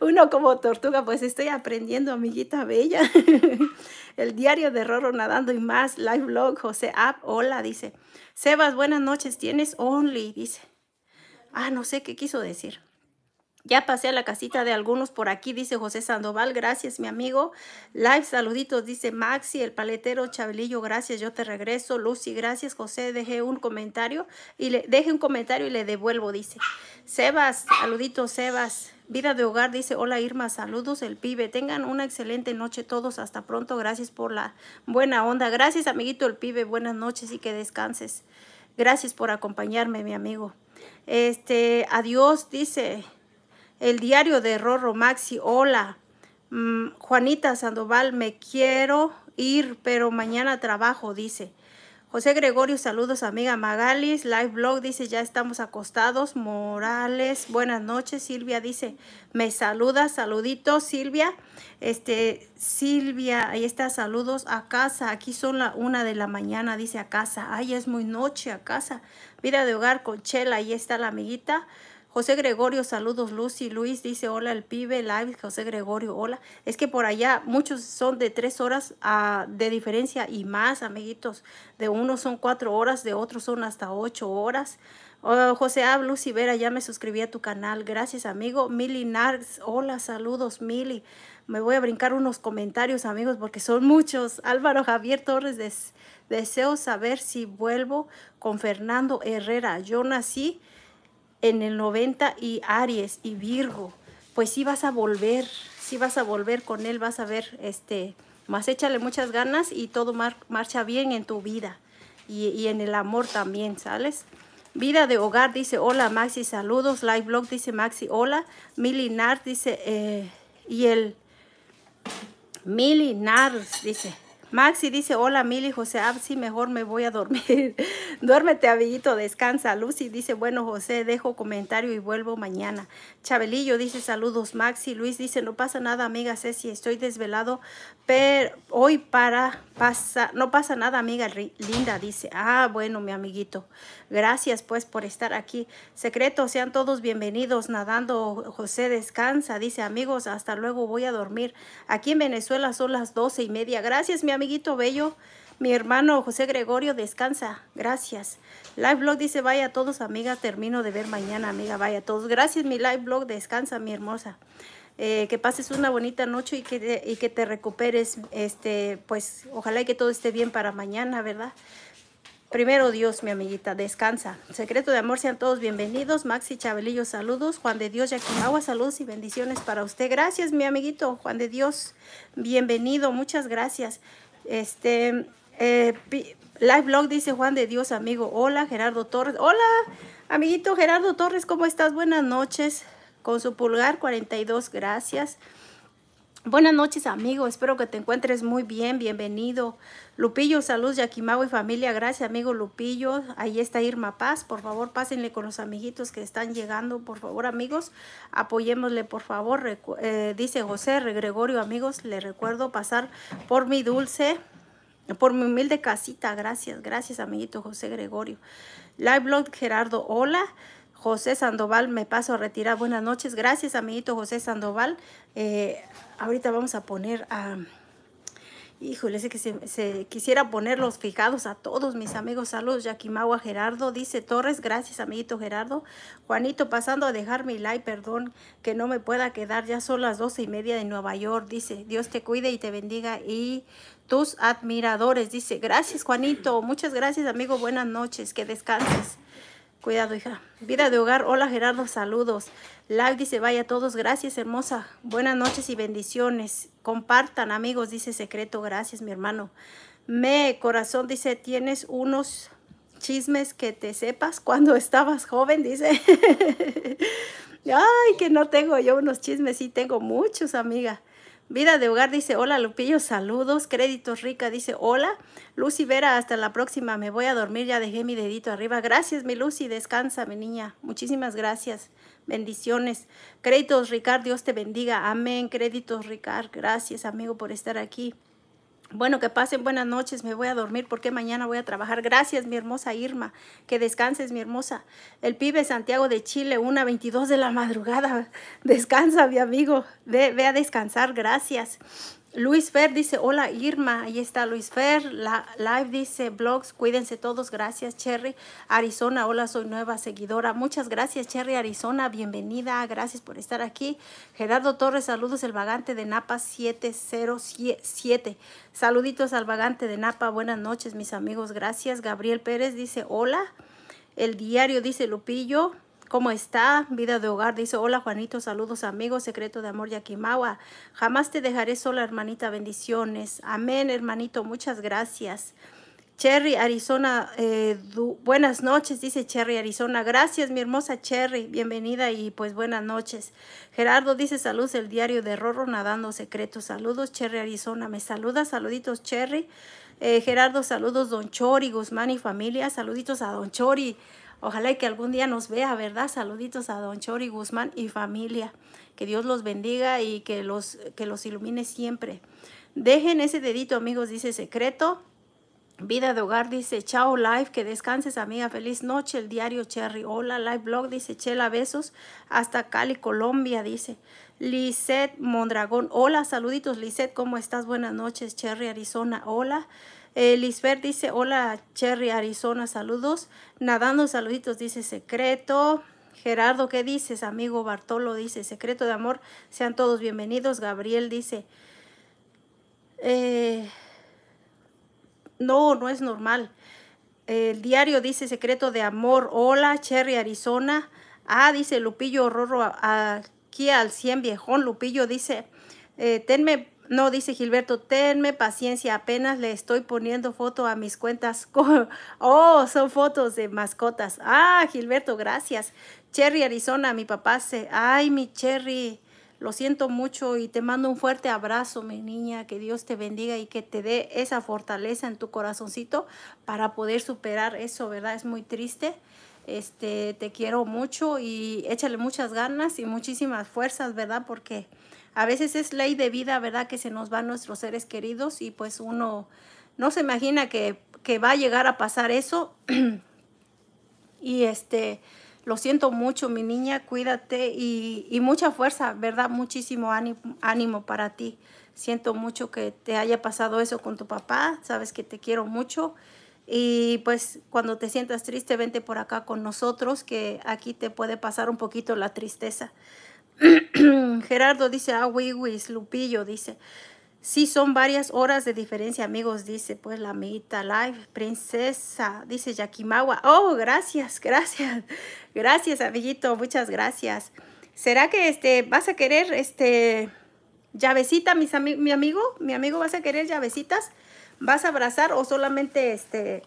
uno como tortuga, pues estoy aprendiendo, amiguita bella. *laughs* El diario de Roro Nadando y más, live blog, José App, hola, dice. Sebas, buenas noches, tienes Only, dice. Ah, no sé qué quiso decir. Ya pasé a la casita de algunos por aquí, dice José Sandoval. Gracias, mi amigo. Live, saluditos, dice Maxi, el paletero Chabelillo. Gracias, yo te regreso. Lucy, gracias, José. Dejé un comentario y le deje un comentario y le devuelvo, dice. Sebas, saluditos, Sebas. Vida de hogar, dice, hola Irma, saludos el pibe. Tengan una excelente noche todos, hasta pronto. Gracias por la buena onda. Gracias, amiguito el pibe. Buenas noches y que descanses. Gracias por acompañarme, mi amigo. Este, adiós, dice el diario de Rorro Maxi, hola. Mm, Juanita Sandoval, me quiero ir, pero mañana trabajo, dice. José Gregorio, saludos amiga Magalis, Live Blog dice, ya estamos acostados, Morales, buenas noches, Silvia dice, me saluda, saluditos Silvia, este, Silvia, ahí está, saludos a casa, aquí son la una de la mañana, dice a casa, ay, es muy noche a casa, vida de hogar con Chela, ahí está la amiguita, José Gregorio, saludos Lucy. Luis dice, hola, el pibe live. José Gregorio, hola. Es que por allá muchos son de tres horas ah, de diferencia y más, amiguitos. De unos son cuatro horas, de otros son hasta ocho horas. Oh, José A. Lucy Vera, ya me suscribí a tu canal. Gracias, amigo. Mili Nargs, hola, saludos, Mili. Me voy a brincar unos comentarios, amigos, porque son muchos. Álvaro Javier Torres, deseo saber si vuelvo con Fernando Herrera. Yo nací en el 90 y Aries y Virgo, pues sí vas a volver, sí vas a volver con él, vas a ver, este, más échale muchas ganas y todo marcha bien en tu vida y, en el amor también, ¿sales? Vida de hogar dice, hola Maxi, saludos. Live blog dice Maxi, hola. Milinar dice, eh, y el Milinar dice, Maxi dice, hola Mili, José ah sí, mejor me voy a dormir. *laughs* Duérmete, amiguito, descansa. Lucy dice, bueno, José, dejo comentario y vuelvo mañana. Chabelillo dice, saludos, Maxi. Luis dice, no pasa nada, amiga Ceci, estoy desvelado, pero hoy para, pasa, no pasa nada, amiga Linda, dice. Ah, bueno, mi amiguito. Gracias pues por estar aquí. Secretos, sean todos bienvenidos. Nadando, José descansa. Dice amigos, hasta luego voy a dormir. Aquí en Venezuela son las doce y media. Gracias mi amiguito bello. Mi hermano José Gregorio descansa. Gracias. Live blog dice, vaya a todos, amiga. Termino de ver mañana, amiga. Vaya a todos. Gracias, mi live blog. Descansa, mi hermosa. Eh, que pases una bonita noche y que, te, y que te recuperes. Este, pues, ojalá que todo esté bien para mañana, ¿verdad? Primero Dios, mi amiguita, descansa. Secreto de amor, sean todos bienvenidos. Maxi Chabelillo, saludos. Juan de Dios, Yaquimagua, saludos y bendiciones para usted. Gracias, mi amiguito. Juan de Dios, bienvenido, muchas gracias. Este, eh, Live Blog dice Juan de Dios, amigo. Hola, Gerardo Torres. Hola, amiguito Gerardo Torres, ¿cómo estás? Buenas noches. Con su pulgar 42, gracias. Buenas noches, amigo. Espero que te encuentres muy bien. Bienvenido. Lupillo, salud, Yaquimago y familia. Gracias, amigo Lupillo. Ahí está Irma Paz. Por favor, pásenle con los amiguitos que están llegando. Por favor, amigos, apoyémosle, por favor. Eh, dice José Gregorio, amigos, le recuerdo pasar por mi dulce, por mi humilde casita. Gracias, gracias, amiguito José Gregorio. Live blog Gerardo, hola. José Sandoval, me paso a retirar. Buenas noches. Gracias, amiguito José Sandoval. Eh, Ahorita vamos a poner a... Híjole, sé que se, quisiera quisiera ponerlos fijados a todos mis amigos. Saludos, Yaquimagua Gerardo, dice Torres. Gracias, amiguito Gerardo. Juanito, pasando a dejar mi like, perdón que no me pueda quedar. Ya son las doce y media de Nueva York. Dice, Dios te cuide y te bendiga. Y tus admiradores, dice, gracias, Juanito. Muchas gracias, amigo. Buenas noches. Que descanses. Cuidado, hija. Vida de hogar. Hola, Gerardo. Saludos. Live dice, vaya a todos. Gracias, hermosa. Buenas noches y bendiciones. Compartan, amigos, dice Secreto. Gracias, mi hermano. Me, corazón, dice, tienes unos chismes que te sepas cuando *laughs* estabas joven, dice. *laughs* Ay, que no tengo yo unos chismes. Sí, tengo muchos, amiga. Vida de Hogar dice, hola Lupillo, saludos. Créditos Rica dice, hola. Lucy Vera, hasta la próxima. Me voy a dormir, ya dejé mi dedito arriba. Gracias, mi Lucy, descansa, mi niña. Muchísimas gracias. Bendiciones. Créditos Ricard, Dios te bendiga. Amén. Créditos Ricard, gracias, amigo, por estar aquí. Bueno, que pasen buenas noches, me voy a dormir porque mañana voy a trabajar. Gracias, mi hermosa Irma, que descanses, mi hermosa. El pibe Santiago de Chile, 1.22 de la madrugada. *laughs* Descansa, mi amigo, ve, ve a descansar, gracias. Luis Fer dice, hola Irma, ahí está Luis Fer. La, live dice, blogs, cuídense todos, gracias Cherry. Arizona, hola, soy nueva seguidora. Muchas gracias Cherry Arizona, bienvenida, gracias por estar aquí. Gerardo Torres, saludos, el vagante de Napa 707. Saluditos al vagante de Napa, buenas noches mis amigos, gracias. Gabriel Pérez dice, hola. El diario dice Lupillo. ¿Cómo está? Vida de hogar. Dice, hola Juanito, saludos amigos, secreto de amor Yakimawa. Jamás te dejaré sola, hermanita, bendiciones. Amén, hermanito, muchas gracias. Cherry, Arizona, eh, buenas noches, dice Cherry, Arizona. Gracias, mi hermosa Cherry, bienvenida y pues buenas noches. Gerardo dice, saludos, el diario de Rorro, nadando secretos. Saludos, Cherry, Arizona. Me saluda, saluditos, Cherry. Eh, Gerardo, saludos, Don Chori, Guzmán y familia. Saluditos a Don Chori. Ojalá y que algún día nos vea, ¿verdad? Saluditos a Don Chori Guzmán y familia. Que Dios los bendiga y que los, que los ilumine siempre. Dejen ese dedito, amigos, dice secreto. Vida de Hogar dice, chao live, que descanses amiga, feliz noche, el diario Cherry, hola live blog, dice Chela, besos, hasta Cali, Colombia, dice Lisette Mondragón, hola, saluditos Lisette, ¿cómo estás? Buenas noches, Cherry, Arizona, hola, eh, Lisbeth dice, hola Cherry Arizona, saludos. Nadando saluditos, dice secreto. Gerardo, ¿qué dices? Amigo Bartolo dice, secreto de amor, sean todos bienvenidos. Gabriel dice, eh, no, no es normal. El diario dice secreto de amor. Hola, Cherry, Arizona. Ah, dice Lupillo Rorro, aquí al 100 viejón. Lupillo dice, eh, tenme no, dice Gilberto, tenme paciencia, apenas le estoy poniendo foto a mis cuentas. *laughs* Oh, son fotos de mascotas. Ah, Gilberto, gracias. Cherry, Arizona, mi papá se... Ay, mi Cherry, lo siento mucho y te mando un fuerte abrazo, mi niña. Que Dios te bendiga y que te dé esa fortaleza en tu corazoncito para poder superar eso, ¿verdad? Es muy triste. Este, te quiero mucho y échale muchas ganas y muchísimas fuerzas, ¿verdad? Porque a veces es ley de vida, ¿verdad? Que se nos van nuestros seres queridos y pues uno no se imagina que, va a llegar a pasar eso. *clears throat* y este, lo siento mucho, mi niña, cuídate y, mucha fuerza, ¿verdad? Muchísimo ánimo, ánimo, para ti. Siento mucho que te haya pasado eso con tu papá, sabes que te quiero mucho. Y pues cuando te sientas triste, vente por acá con nosotros, que aquí te puede pasar un poquito la tristeza. *clears throat* Gerardo dice, ah, wiwis, Lupillo dice, sí son varias horas de diferencia, amigos, dice, pues la amiguita live, princesa, dice Yakimawa, oh, gracias, gracias, *laughs* gracias, amiguito, muchas gracias. ¿Será que este, vas a querer este, llavecita, mi amigo? ¿Mi amigo vas a querer llavecitas? ¿Vas a abrazar o solamente este,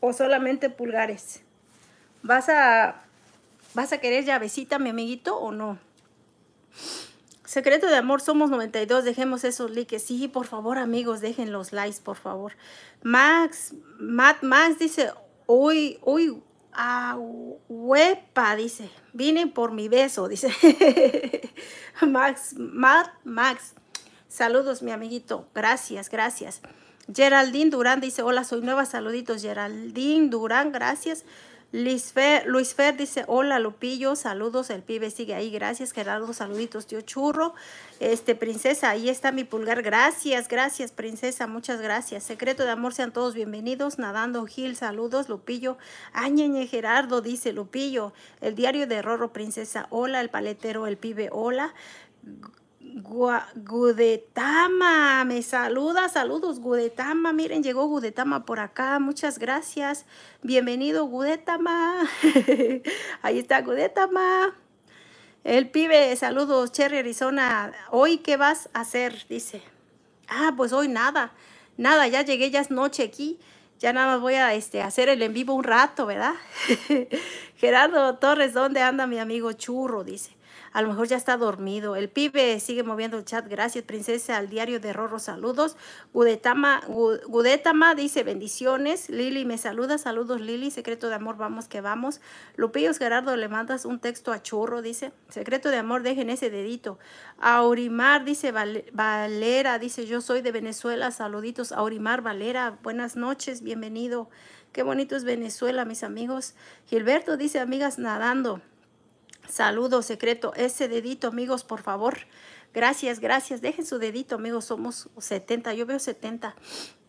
o solamente pulgares? ¿Vas a, vas a querer llavecita, mi amiguito, o no? Secreto de amor, somos 92, dejemos esos likes. Sí, por favor, amigos, dejen los likes, por favor. Max, Matt Max dice, uy, uy, ah, huepa, dice, vine por mi beso, dice. *laughs* Max, Matt Max, saludos, mi amiguito, gracias, gracias. Geraldine Durán dice, hola, soy nueva, saluditos. Geraldine Durán, gracias. Luis Fer, dice, hola Lupillo, saludos, el pibe sigue ahí, gracias Gerardo, saluditos, tío Churro. Este, princesa, ahí está mi pulgar, gracias, gracias, princesa, muchas gracias. Secreto de amor, sean todos bienvenidos. Nadando Gil, saludos, Lupillo. Añeñe Gerardo, dice Lupillo, el diario de Rorro, princesa, hola, el paletero, el pibe, hola. Gudetama, me saluda, saludos Gudetama, miren, llegó Gudetama por acá, muchas gracias, bienvenido Gudetama, *laughs* ahí está Gudetama, el pibe, saludos Cherry Arizona, hoy qué vas a hacer, dice, ah, pues hoy nada, nada, ya llegué, ya es noche aquí, ya nada más voy a este, hacer el en vivo un rato, ¿verdad? *laughs* Gerardo Torres, ¿dónde anda mi amigo Churro? Dice. A lo mejor ya está dormido. El pibe sigue moviendo el chat. Gracias, princesa. Al diario de Rorro, saludos. Gudetama, Gudetama dice bendiciones. Lili me saluda. Saludos, Lili. Secreto de amor, vamos que vamos. Lupillos Gerardo, le mandas un texto a Churro, dice. Secreto de amor, dejen ese dedito. Aurimar dice Valera, dice yo soy de Venezuela. Saluditos, Aurimar Valera. Buenas noches, bienvenido. Qué bonito es Venezuela, mis amigos. Gilberto dice, amigas nadando. Saludos, secreto. Ese dedito, amigos, por favor. Gracias, gracias. Dejen su dedito, amigos. Somos 70. Yo veo 70.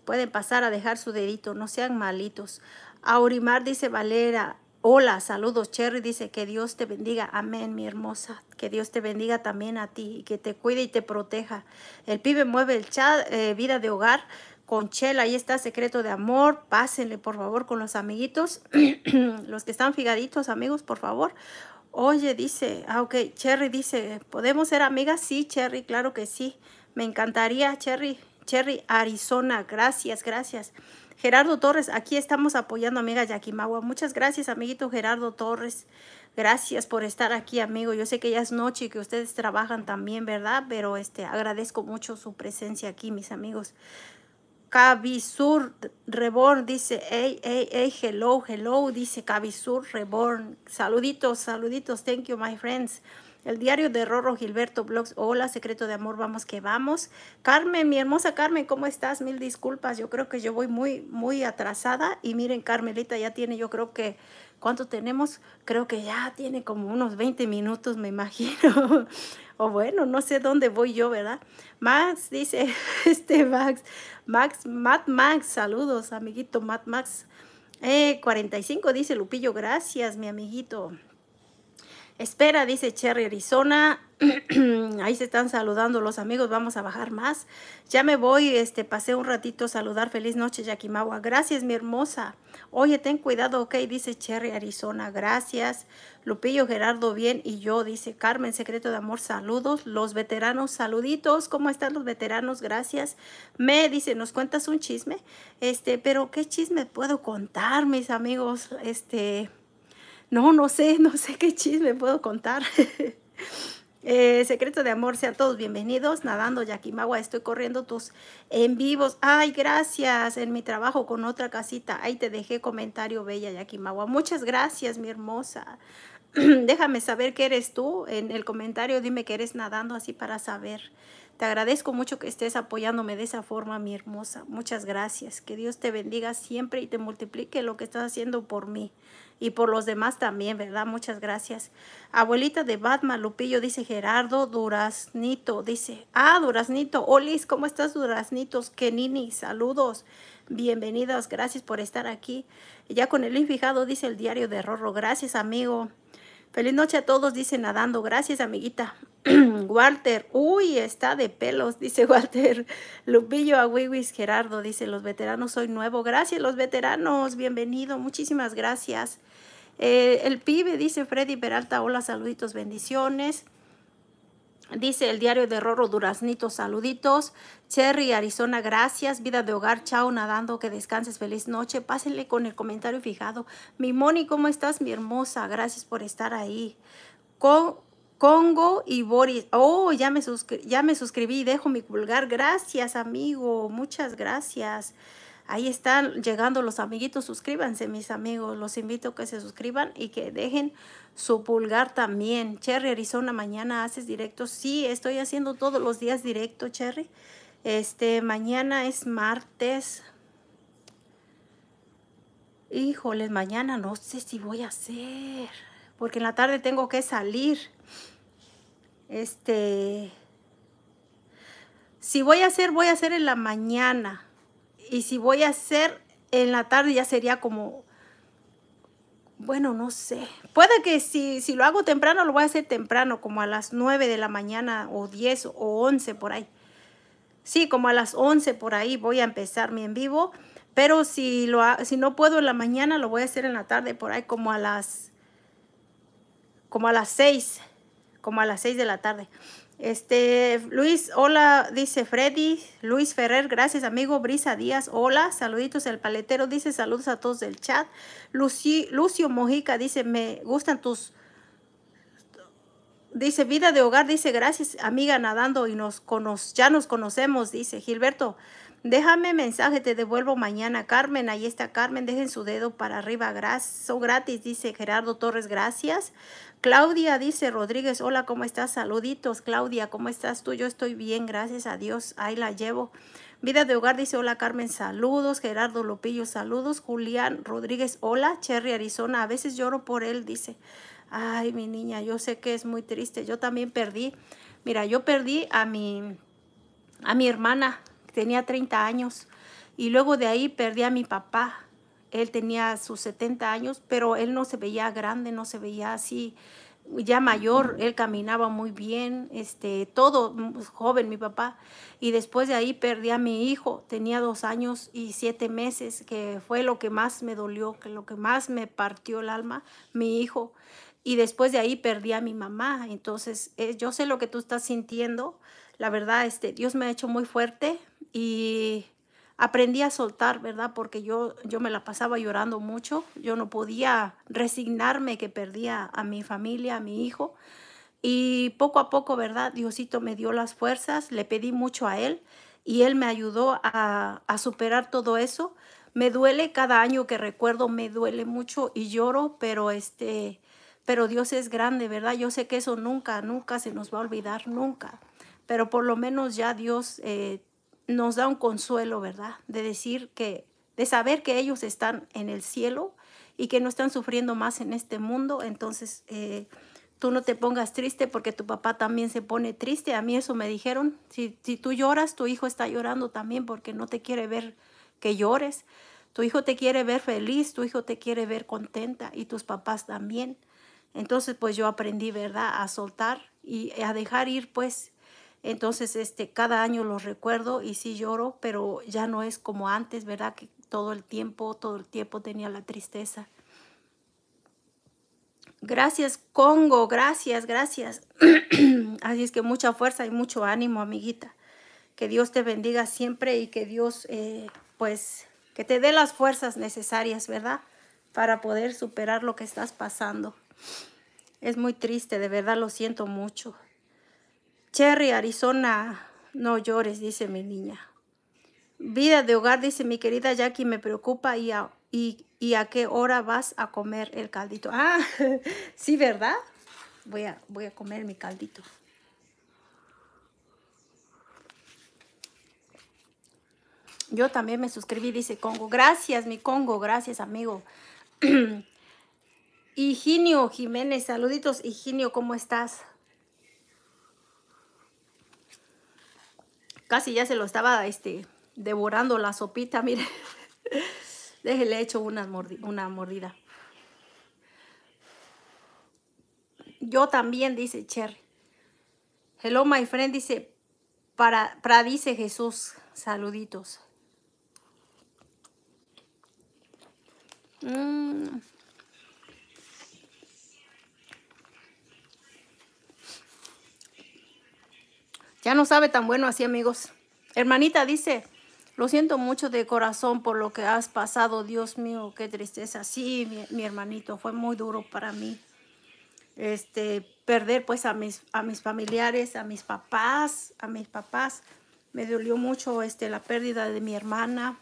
Pueden pasar a dejar su dedito. No sean malitos. Aurimar dice Valera. Hola, saludos. Cherry dice que Dios te bendiga. Amén, mi hermosa. Que Dios te bendiga también a ti y que te cuide y te proteja. El pibe mueve el chat, eh, vida de hogar. con chela ahí está, secreto de amor. Pásenle, por favor, con los amiguitos. *clears throat* los que están figaditos, amigos, por favor. Oye, dice, ah, ok, Cherry dice, ¿podemos ser amigas? Sí, Cherry, claro que sí. Me encantaría, Cherry, Cherry, Arizona. Gracias, gracias. Gerardo Torres, aquí estamos apoyando amiga Yaquimagua, Muchas gracias, amiguito Gerardo Torres. Gracias por estar aquí, amigo. Yo sé que ya es noche y que ustedes trabajan también, ¿verdad? Pero este agradezco mucho su presencia aquí, mis amigos. Cabizur Reborn dice, hey, hey, hey, hello, hello, dice Cabizur Reborn. Saluditos, saluditos, thank you, my friends. El diario de Rorro Gilberto Blogs. Hola, secreto de amor, vamos que vamos. Carmen, mi hermosa Carmen, ¿cómo estás? Mil disculpas, yo creo que yo voy muy, muy atrasada. Y miren, Carmelita ya tiene, yo creo que, ¿cuánto tenemos? Creo que ya tiene como unos 20 minutos, me imagino o bueno, no sé dónde voy yo, ¿verdad? Max dice, *laughs* este Max, Max, Matt Max, saludos, amiguito Matt Max. Eh, 45 dice Lupillo, gracias, mi amiguito. Espera, dice Cherry Arizona. *clears throat* Ahí se están saludando los amigos. Vamos a bajar más. Ya me voy. Este, pasé un ratito a saludar. Feliz noche, Yakimawa. Gracias, mi hermosa. Oye, ten cuidado, ok, dice Cherry Arizona. Gracias. Lupillo Gerardo, bien. Y yo, dice Carmen, secreto de amor, saludos. Los veteranos, saluditos. ¿Cómo están los veteranos? Gracias. Me dice, ¿nos cuentas un chisme? Este, pero ¿qué chisme puedo contar, mis amigos? Este no, no sé, no sé qué chisme puedo contar. *laughs* eh, secreto de amor, sean todos bienvenidos. Nadando Yaquimagua, estoy corriendo tus en vivos. Ay, gracias. En mi trabajo con otra casita. Ahí te dejé comentario, bella Yaquimagua. Muchas gracias, mi hermosa. *clears throat* Déjame saber qué eres tú. En el comentario dime que eres nadando así para saber. Te agradezco mucho que estés apoyándome de esa forma, mi hermosa. Muchas gracias. Que Dios te bendiga siempre y te multiplique lo que estás haciendo por mí y por los demás también, ¿verdad? Muchas gracias. Abuelita de Batman, Lupillo, dice Gerardo Duraznito, dice, ah, Duraznito, Olis, ¿cómo estás, Duraznitos? Kenini, saludos, bienvenidas, gracias por estar aquí. Ya con el link fijado, dice el diario de Rorro, gracias, amigo. Feliz noche a todos, dice nadando. Gracias, amiguita. *clears throat* Walter, uy, está de pelos, dice *laughs* Walter. Lupillo a Gerardo, dice, los veteranos soy nuevo. Gracias, los veteranos, bienvenido, muchísimas gracias. Eh, el pibe, dice Freddy Peralta, hola, saluditos, bendiciones. Dice el diario de Roro Duraznito, saluditos. Cherry, Arizona, gracias. Vida de hogar, chao, nadando, que descanses, feliz noche. Pásenle con el comentario fijado. Mi Moni, ¿cómo estás, mi hermosa? Gracias por estar ahí. Con, Congo y Boris. Oh, ya me, ya me suscribí, dejo mi pulgar. Gracias, amigo. Muchas gracias. Ahí están llegando los amiguitos. Suscríbanse, mis amigos. Los invito a que se suscriban y que dejen su pulgar también. Cherry Arizona, mañana haces directo. Sí, estoy haciendo todos los días directo, Cherry. Este, mañana es martes. Híjole, mañana no sé si voy a hacer. Porque en la tarde tengo que salir. Este. Si voy a hacer, voy a hacer en la mañana y si voy a hacer en la tarde ya sería como, bueno, no sé. Puede que si, si lo hago temprano, lo voy a hacer temprano, como a las 9 de la mañana o 10 o 11 por ahí. Sí, como a las 11 por ahí voy a empezar mi en vivo. Pero si, lo, si no puedo en la mañana, lo voy a hacer en la tarde por ahí, como a las, como a las 6, como a las 6 de la tarde. Este, Luis, hola, dice Freddy. Luis Ferrer, gracias, amigo. Brisa Díaz, hola. Saluditos, el paletero dice saludos a todos del chat. Lucio Mojica dice, me gustan tus... Dice, vida de hogar, dice, gracias, amiga, nadando y nos ya nos conocemos, dice Gilberto. Déjame mensaje, te devuelvo mañana. Carmen, ahí está Carmen, dejen su dedo para arriba. gracias son gratis, dice Gerardo Torres, gracias. Claudia dice Rodríguez, hola, ¿cómo estás? Saluditos, Claudia, ¿cómo estás tú? Yo estoy bien, gracias a Dios, ahí la llevo. Vida de Hogar dice, hola Carmen, saludos. Gerardo Lopillo, saludos. Julián Rodríguez, hola. Cherry Arizona, a veces lloro por él, dice. Ay, mi niña, yo sé que es muy triste. Yo también perdí, mira, yo perdí a mi, a mi hermana, tenía 30 años. Y luego de ahí perdí a mi papá, él tenía sus 70 años, pero él no se veía grande, no se veía así ya mayor, él caminaba muy bien, este, todo pues, joven mi papá. Y después de ahí perdí a mi hijo, tenía dos años y siete meses, que fue lo que más me dolió, que lo que más me partió el alma, mi hijo. Y después de ahí perdí a mi mamá. Entonces, eh, yo sé lo que tú estás sintiendo. La verdad, este, Dios me ha hecho muy fuerte y aprendí a soltar, ¿verdad? Porque yo, yo me la pasaba llorando mucho, yo no podía resignarme que perdía a mi familia, a mi hijo. Y poco a poco, ¿verdad? Diosito me dio las fuerzas, le pedí mucho a Él y Él me ayudó a, superar todo eso. Me duele cada año que recuerdo, me duele mucho y lloro, pero este, pero Dios es grande, ¿verdad? Yo sé que eso nunca, nunca se nos va a olvidar, nunca. Pero por lo menos ya Dios eh, nos da un consuelo, ¿verdad? De decir que, de saber que ellos están en el cielo y que no están sufriendo más en este mundo. Entonces, eh, tú no te pongas triste porque tu papá también se pone triste. A mí eso me dijeron. si tú lloras, tu hijo está llorando también porque no te quiere ver que llores. Tu hijo te quiere ver feliz, tu hijo te quiere ver contenta y tus papás también. Entonces, pues yo aprendí, ¿verdad?, a soltar y a dejar ir, pues, entonces, este, cada año los recuerdo y sí lloro, pero ya no es como antes, ¿verdad? Que todo el tiempo, todo el tiempo tenía la tristeza. Gracias, Congo, gracias, gracias. *clears throat* Así es que mucha fuerza y mucho ánimo, amiguita. Que Dios te bendiga siempre y que Dios, eh, pues, que te dé las fuerzas necesarias, ¿verdad? Para poder superar lo que estás pasando. Es muy triste, de verdad lo siento mucho. Cherry, Arizona, no llores, dice mi niña. Vida de hogar, dice mi querida Jackie, me preocupa y a, y, a qué hora vas a comer el caldito. Ah, *laughs* sí, ¿verdad? Voy a, voy a comer mi caldito. Yo también me suscribí, dice Congo. Gracias, mi Congo. Gracias, amigo. *clears throat* Higinio Jiménez, saluditos. Higinio, ¿cómo estás? Casi ya se lo estaba este, devorando la sopita, mire. *laughs* Déjele hecho una, una mordida. Yo también, dice Cherry. Hello, my friend, dice, para, para dice Jesús, saluditos. Mmm. Ya no sabe tan bueno así, amigos. Hermanita dice, lo siento mucho de corazón por lo que has pasado, Dios mío, qué tristeza. Sí, mi, hermanito, fue muy duro para mí. Este, perder pues a mis, a mis familiares, a mis papás, a mis papás. Me dolió mucho este, la pérdida de mi hermana,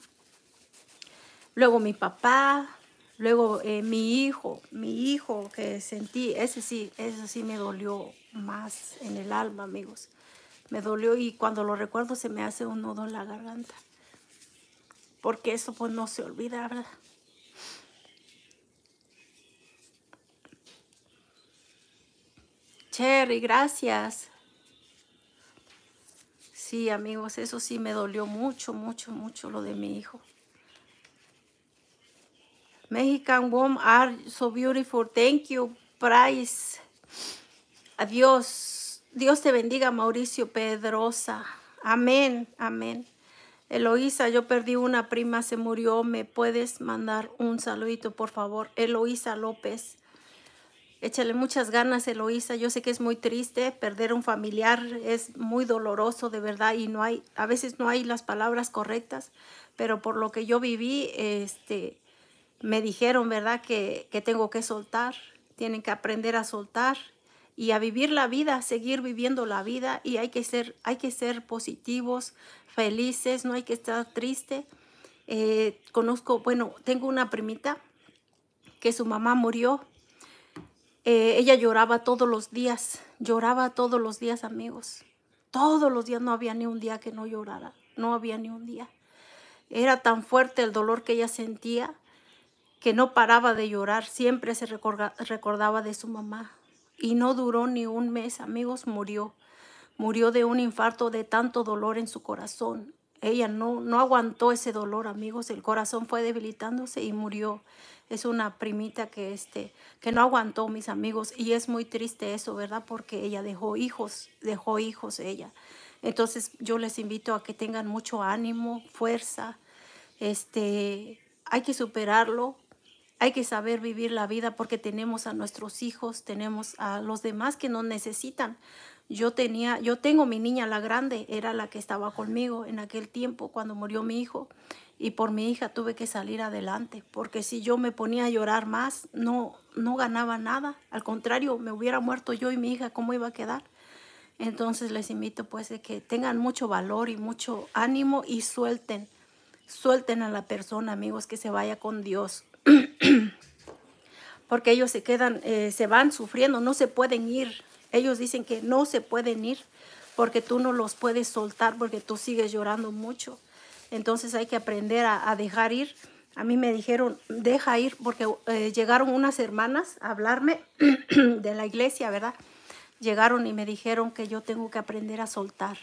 luego mi papá, luego eh, mi hijo, mi hijo que sentí, ese sí, ese sí me dolió más en el alma, amigos me dolió y cuando lo recuerdo se me hace un nudo en la garganta. Porque eso pues no se olvida, ¿verdad? Cherry, gracias. Sí, amigos, eso sí me dolió mucho, mucho, mucho lo de mi hijo. Mexican woman, are ah, so beautiful. Thank you, Price. Adiós. Dios te bendiga, Mauricio Pedrosa. Amén, amén. Eloísa, yo perdí una prima, se murió. ¿Me puedes mandar un saludito, por favor? Eloísa López. Échale muchas ganas, Eloísa. Yo sé que es muy triste perder un familiar, es muy doloroso de verdad y no hay, a veces no hay las palabras correctas, pero por lo que yo viví, este, me dijeron, ¿verdad?, que, que tengo que soltar, tienen que aprender a soltar y a vivir la vida, seguir viviendo la vida y hay que ser, hay que ser positivos, felices, no hay que estar triste. Eh, conozco, bueno, tengo una primita que su mamá murió. Eh, ella lloraba todos los días, lloraba todos los días, amigos. Todos los días no había ni un día que no llorara, no había ni un día. Era tan fuerte el dolor que ella sentía que no paraba de llorar, siempre se recordaba de su mamá, y no duró ni un mes, amigos, murió. Murió de un infarto de tanto dolor en su corazón. Ella no, no aguantó ese dolor, amigos. El corazón fue debilitándose y murió. Es una primita que, este, que no aguantó, mis amigos. Y es muy triste eso, ¿verdad? Porque ella dejó hijos, dejó hijos ella. Entonces yo les invito a que tengan mucho ánimo, fuerza. Este, hay que superarlo hay que saber vivir la vida porque tenemos a nuestros hijos, tenemos a los demás que nos necesitan. Yo tenía, yo tengo mi niña la grande, era la que estaba conmigo en aquel tiempo cuando murió mi hijo y por mi hija tuve que salir adelante, porque si yo me ponía a llorar más, no no ganaba nada, al contrario, me hubiera muerto yo y mi hija, ¿cómo iba a quedar? Entonces les invito pues que tengan mucho valor y mucho ánimo y suelten, suelten a la persona, amigos, que se vaya con Dios. *clears throat* porque ellos se quedan, eh, se van sufriendo, no se pueden ir. Ellos dicen que no se pueden ir porque tú no los puedes soltar, porque tú sigues llorando mucho. Entonces hay que aprender a, dejar ir. A mí me dijeron, deja ir, porque eh, llegaron unas hermanas a hablarme *clears throat* de la iglesia, ¿verdad? Llegaron y me dijeron que yo tengo que aprender a soltar,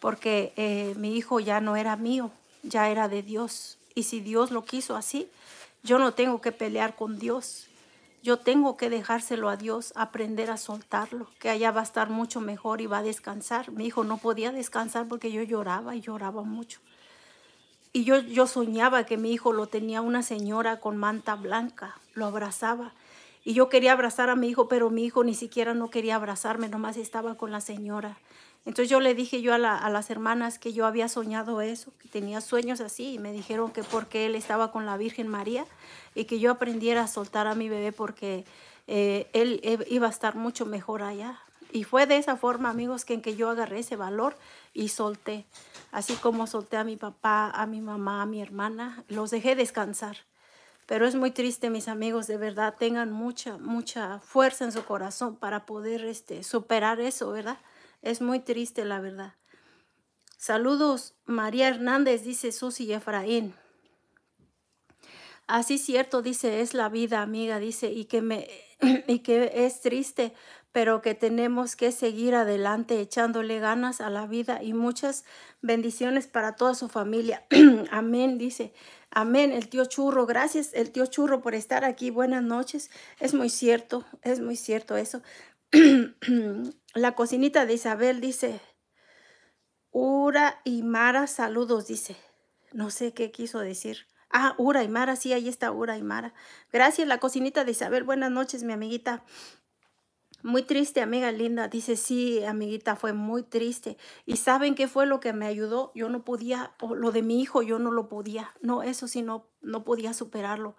porque eh, mi hijo ya no era mío, ya era de Dios. Y si Dios lo quiso así, yo no tengo que pelear con Dios. Yo tengo que dejárselo a Dios, aprender a soltarlo, que allá va a estar mucho mejor y va a descansar. Mi hijo no podía descansar porque yo lloraba y lloraba mucho. Y yo, yo soñaba que mi hijo lo tenía una señora con manta blanca, lo abrazaba. Y yo quería abrazar a mi hijo, pero mi hijo ni siquiera no quería abrazarme, nomás estaba con la señora. Entonces yo le dije yo a, las hermanas que yo había soñado eso, que tenía sueños así, y me dijeron que porque él estaba con la Virgen María y que yo aprendiera a soltar a mi bebé porque eh, él e, iba a estar mucho mejor allá. Y fue de esa forma, amigos, que en que yo agarré ese valor y solté. Así como solté a mi papá, a mi mamá, a mi hermana, los dejé descansar. Pero es muy triste, mis amigos, de verdad, tengan mucha, mucha fuerza en su corazón para poder este, superar eso, ¿verdad? Es muy triste, la verdad. Saludos, María Hernández, dice Susi Efraín. Así ah, cierto, dice, es la vida, amiga, dice, y que, me, *clears throat* y que es triste, pero que tenemos que seguir adelante echándole ganas a la vida y muchas bendiciones para toda su familia. *clears throat* Amén, dice. Amén, el tío Churro. Gracias, el tío Churro, por estar aquí. Buenas noches. Es muy cierto, es muy cierto eso. *clears throat* la cocinita de Isabel dice, Ura y Mara, saludos, dice. No sé qué quiso decir. Ah, Ura y Mara, sí, ahí está Ura y Mara. Gracias, la cocinita de Isabel. Buenas noches, mi amiguita. Muy triste, amiga linda. Dice, sí, amiguita, fue muy triste. ¿Y saben qué fue lo que me ayudó? Yo no podía, lo de mi hijo, yo no lo podía. No, eso sí, no, no podía superarlo.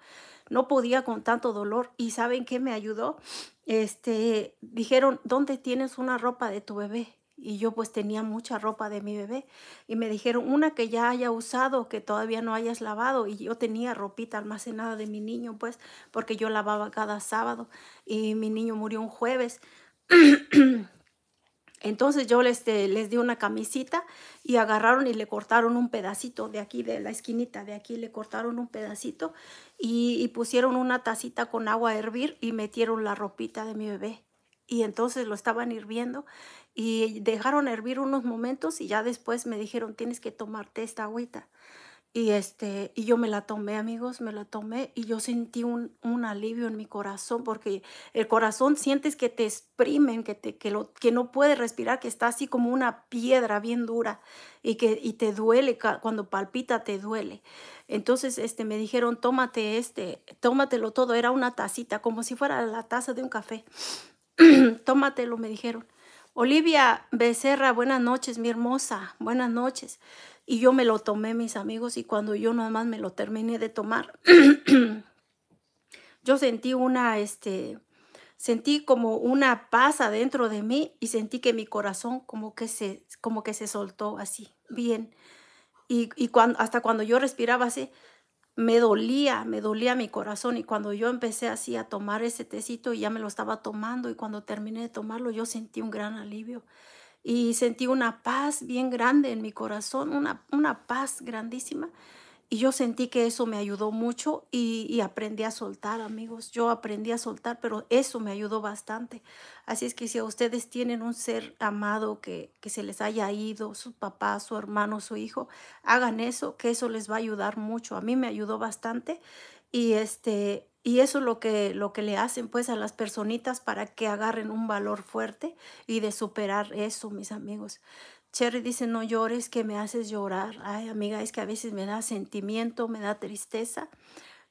No podía con tanto dolor. ¿Y saben qué me ayudó? este, dijeron, ¿dónde tienes una ropa de tu bebé? Y yo pues tenía mucha ropa de mi bebé. Y me dijeron, una que ya haya usado, que todavía no hayas lavado. Y yo tenía ropita almacenada de mi niño, pues, porque yo lavaba cada sábado. Y mi niño murió un jueves. *clears throat* Entonces yo les, eh, les di una camisita y agarraron y le cortaron un pedacito de aquí, de la esquinita de aquí, le cortaron un pedacito y, y pusieron una tacita con agua a hervir y metieron la ropita de mi bebé y entonces lo estaban hirviendo y dejaron hervir unos momentos y ya después me dijeron tienes que tomarte esta agüita. Y, este, y yo me la tomé, amigos, me la tomé y yo sentí un, alivio en mi corazón porque el corazón sientes que te exprimen, que, te, que, lo, que no puedes respirar, que está así como una piedra bien dura y que te duele, cuando palpita te duele. Entonces este, me dijeron, tómate este, tómatelo todo, era una tacita, como si fuera la taza de un café. *clears throat* tómatelo, me dijeron. Olivia Becerra, buenas noches, mi hermosa, buenas noches. Y yo me lo tomé, mis amigos, y cuando yo nada más me lo terminé de tomar, *clears throat* yo sentí una, este, sentí como una paz adentro de mí y sentí que mi corazón como que se, como que se soltó así, bien. Y, y cuando, hasta cuando yo respiraba así, me dolía, me dolía mi corazón y cuando yo empecé así a tomar ese tecito y ya me lo estaba tomando y cuando terminé de tomarlo yo sentí un gran alivio y sentí una paz bien grande en mi corazón, una, una paz grandísima y yo sentí que eso me ayudó mucho y, aprendí a soltar, amigos. Yo aprendí a soltar, pero eso me ayudó bastante. Así es que si ustedes tienen un ser amado que, se les haya ido, su papá, su hermano, su hijo, hagan eso, que eso les va a ayudar mucho. A mí me ayudó bastante y este y eso es lo que, lo que le hacen pues a las personitas para que agarren un valor fuerte y de superar eso, mis amigos. Cherry dice, no llores, que me haces llorar. Ay, amiga, es que a veces me da sentimiento, me da tristeza.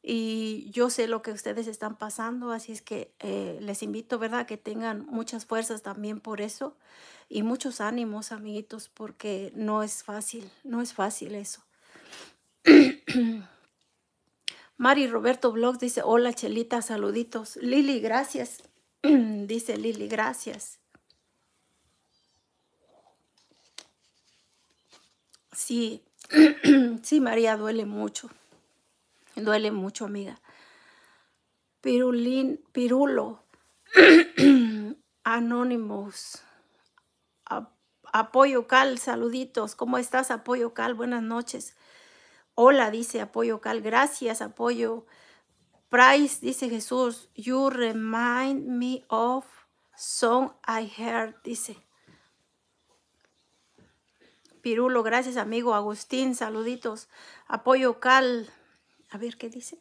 Y yo sé lo que ustedes están pasando, así es que eh, les invito, ¿verdad?, que tengan muchas fuerzas también por eso y muchos ánimos, amiguitos, porque no es fácil, no es fácil eso. *clears throat* Mari Roberto Blogs dice, hola Chelita, saluditos. Lili, gracias. *clears throat* dice Lili, gracias. Sí, *clears throat* sí, María, duele mucho. Duele mucho, amiga. Pirulín, Pirulo, *clears throat* Anonymous, Apoyo Cal, saluditos. ¿Cómo estás, Apoyo Cal? Buenas noches. Hola, dice Apoyo Cal. Gracias, Apoyo. Price, dice Jesús. You remind me of song I heard, dice. Pirulo, gracias amigo. Agustín, saluditos. Apoyo Cal. A ver qué dice.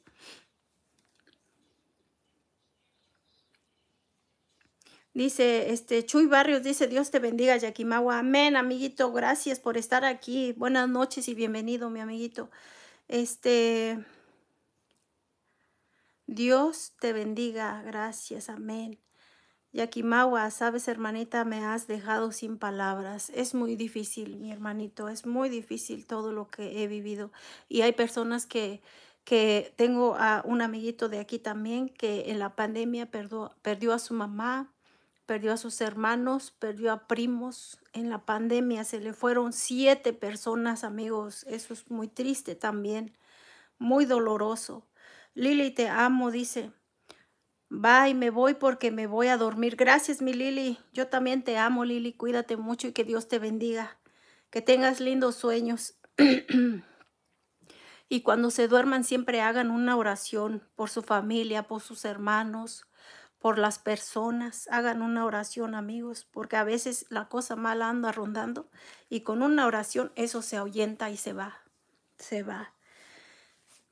Dice, este, Chuy Barrios dice, Dios te bendiga, Yakimawa, Amén, amiguito, gracias por estar aquí. Buenas noches y bienvenido, mi amiguito. Este, Dios te bendiga, gracias, amén. Yakimawa, sabes hermanita, me has dejado sin palabras. Es muy difícil, mi hermanito, es muy difícil todo lo que he vivido. Y hay personas que, que tengo a un amiguito de aquí también que en la pandemia perdió a su mamá, perdió a sus hermanos, perdió a primos. En la pandemia se le fueron siete personas, amigos. Eso es muy triste también, muy doloroso. Lili, te amo, dice y me voy porque me voy a dormir. Gracias, mi Lili. Yo también te amo, Lili. Cuídate mucho y que Dios te bendiga. Que tengas lindos sueños. *clears throat* y cuando se duerman siempre hagan una oración por su familia, por sus hermanos, por las personas. Hagan una oración, amigos, porque a veces la cosa mala anda rondando y con una oración eso se ahuyenta y se va. Se va.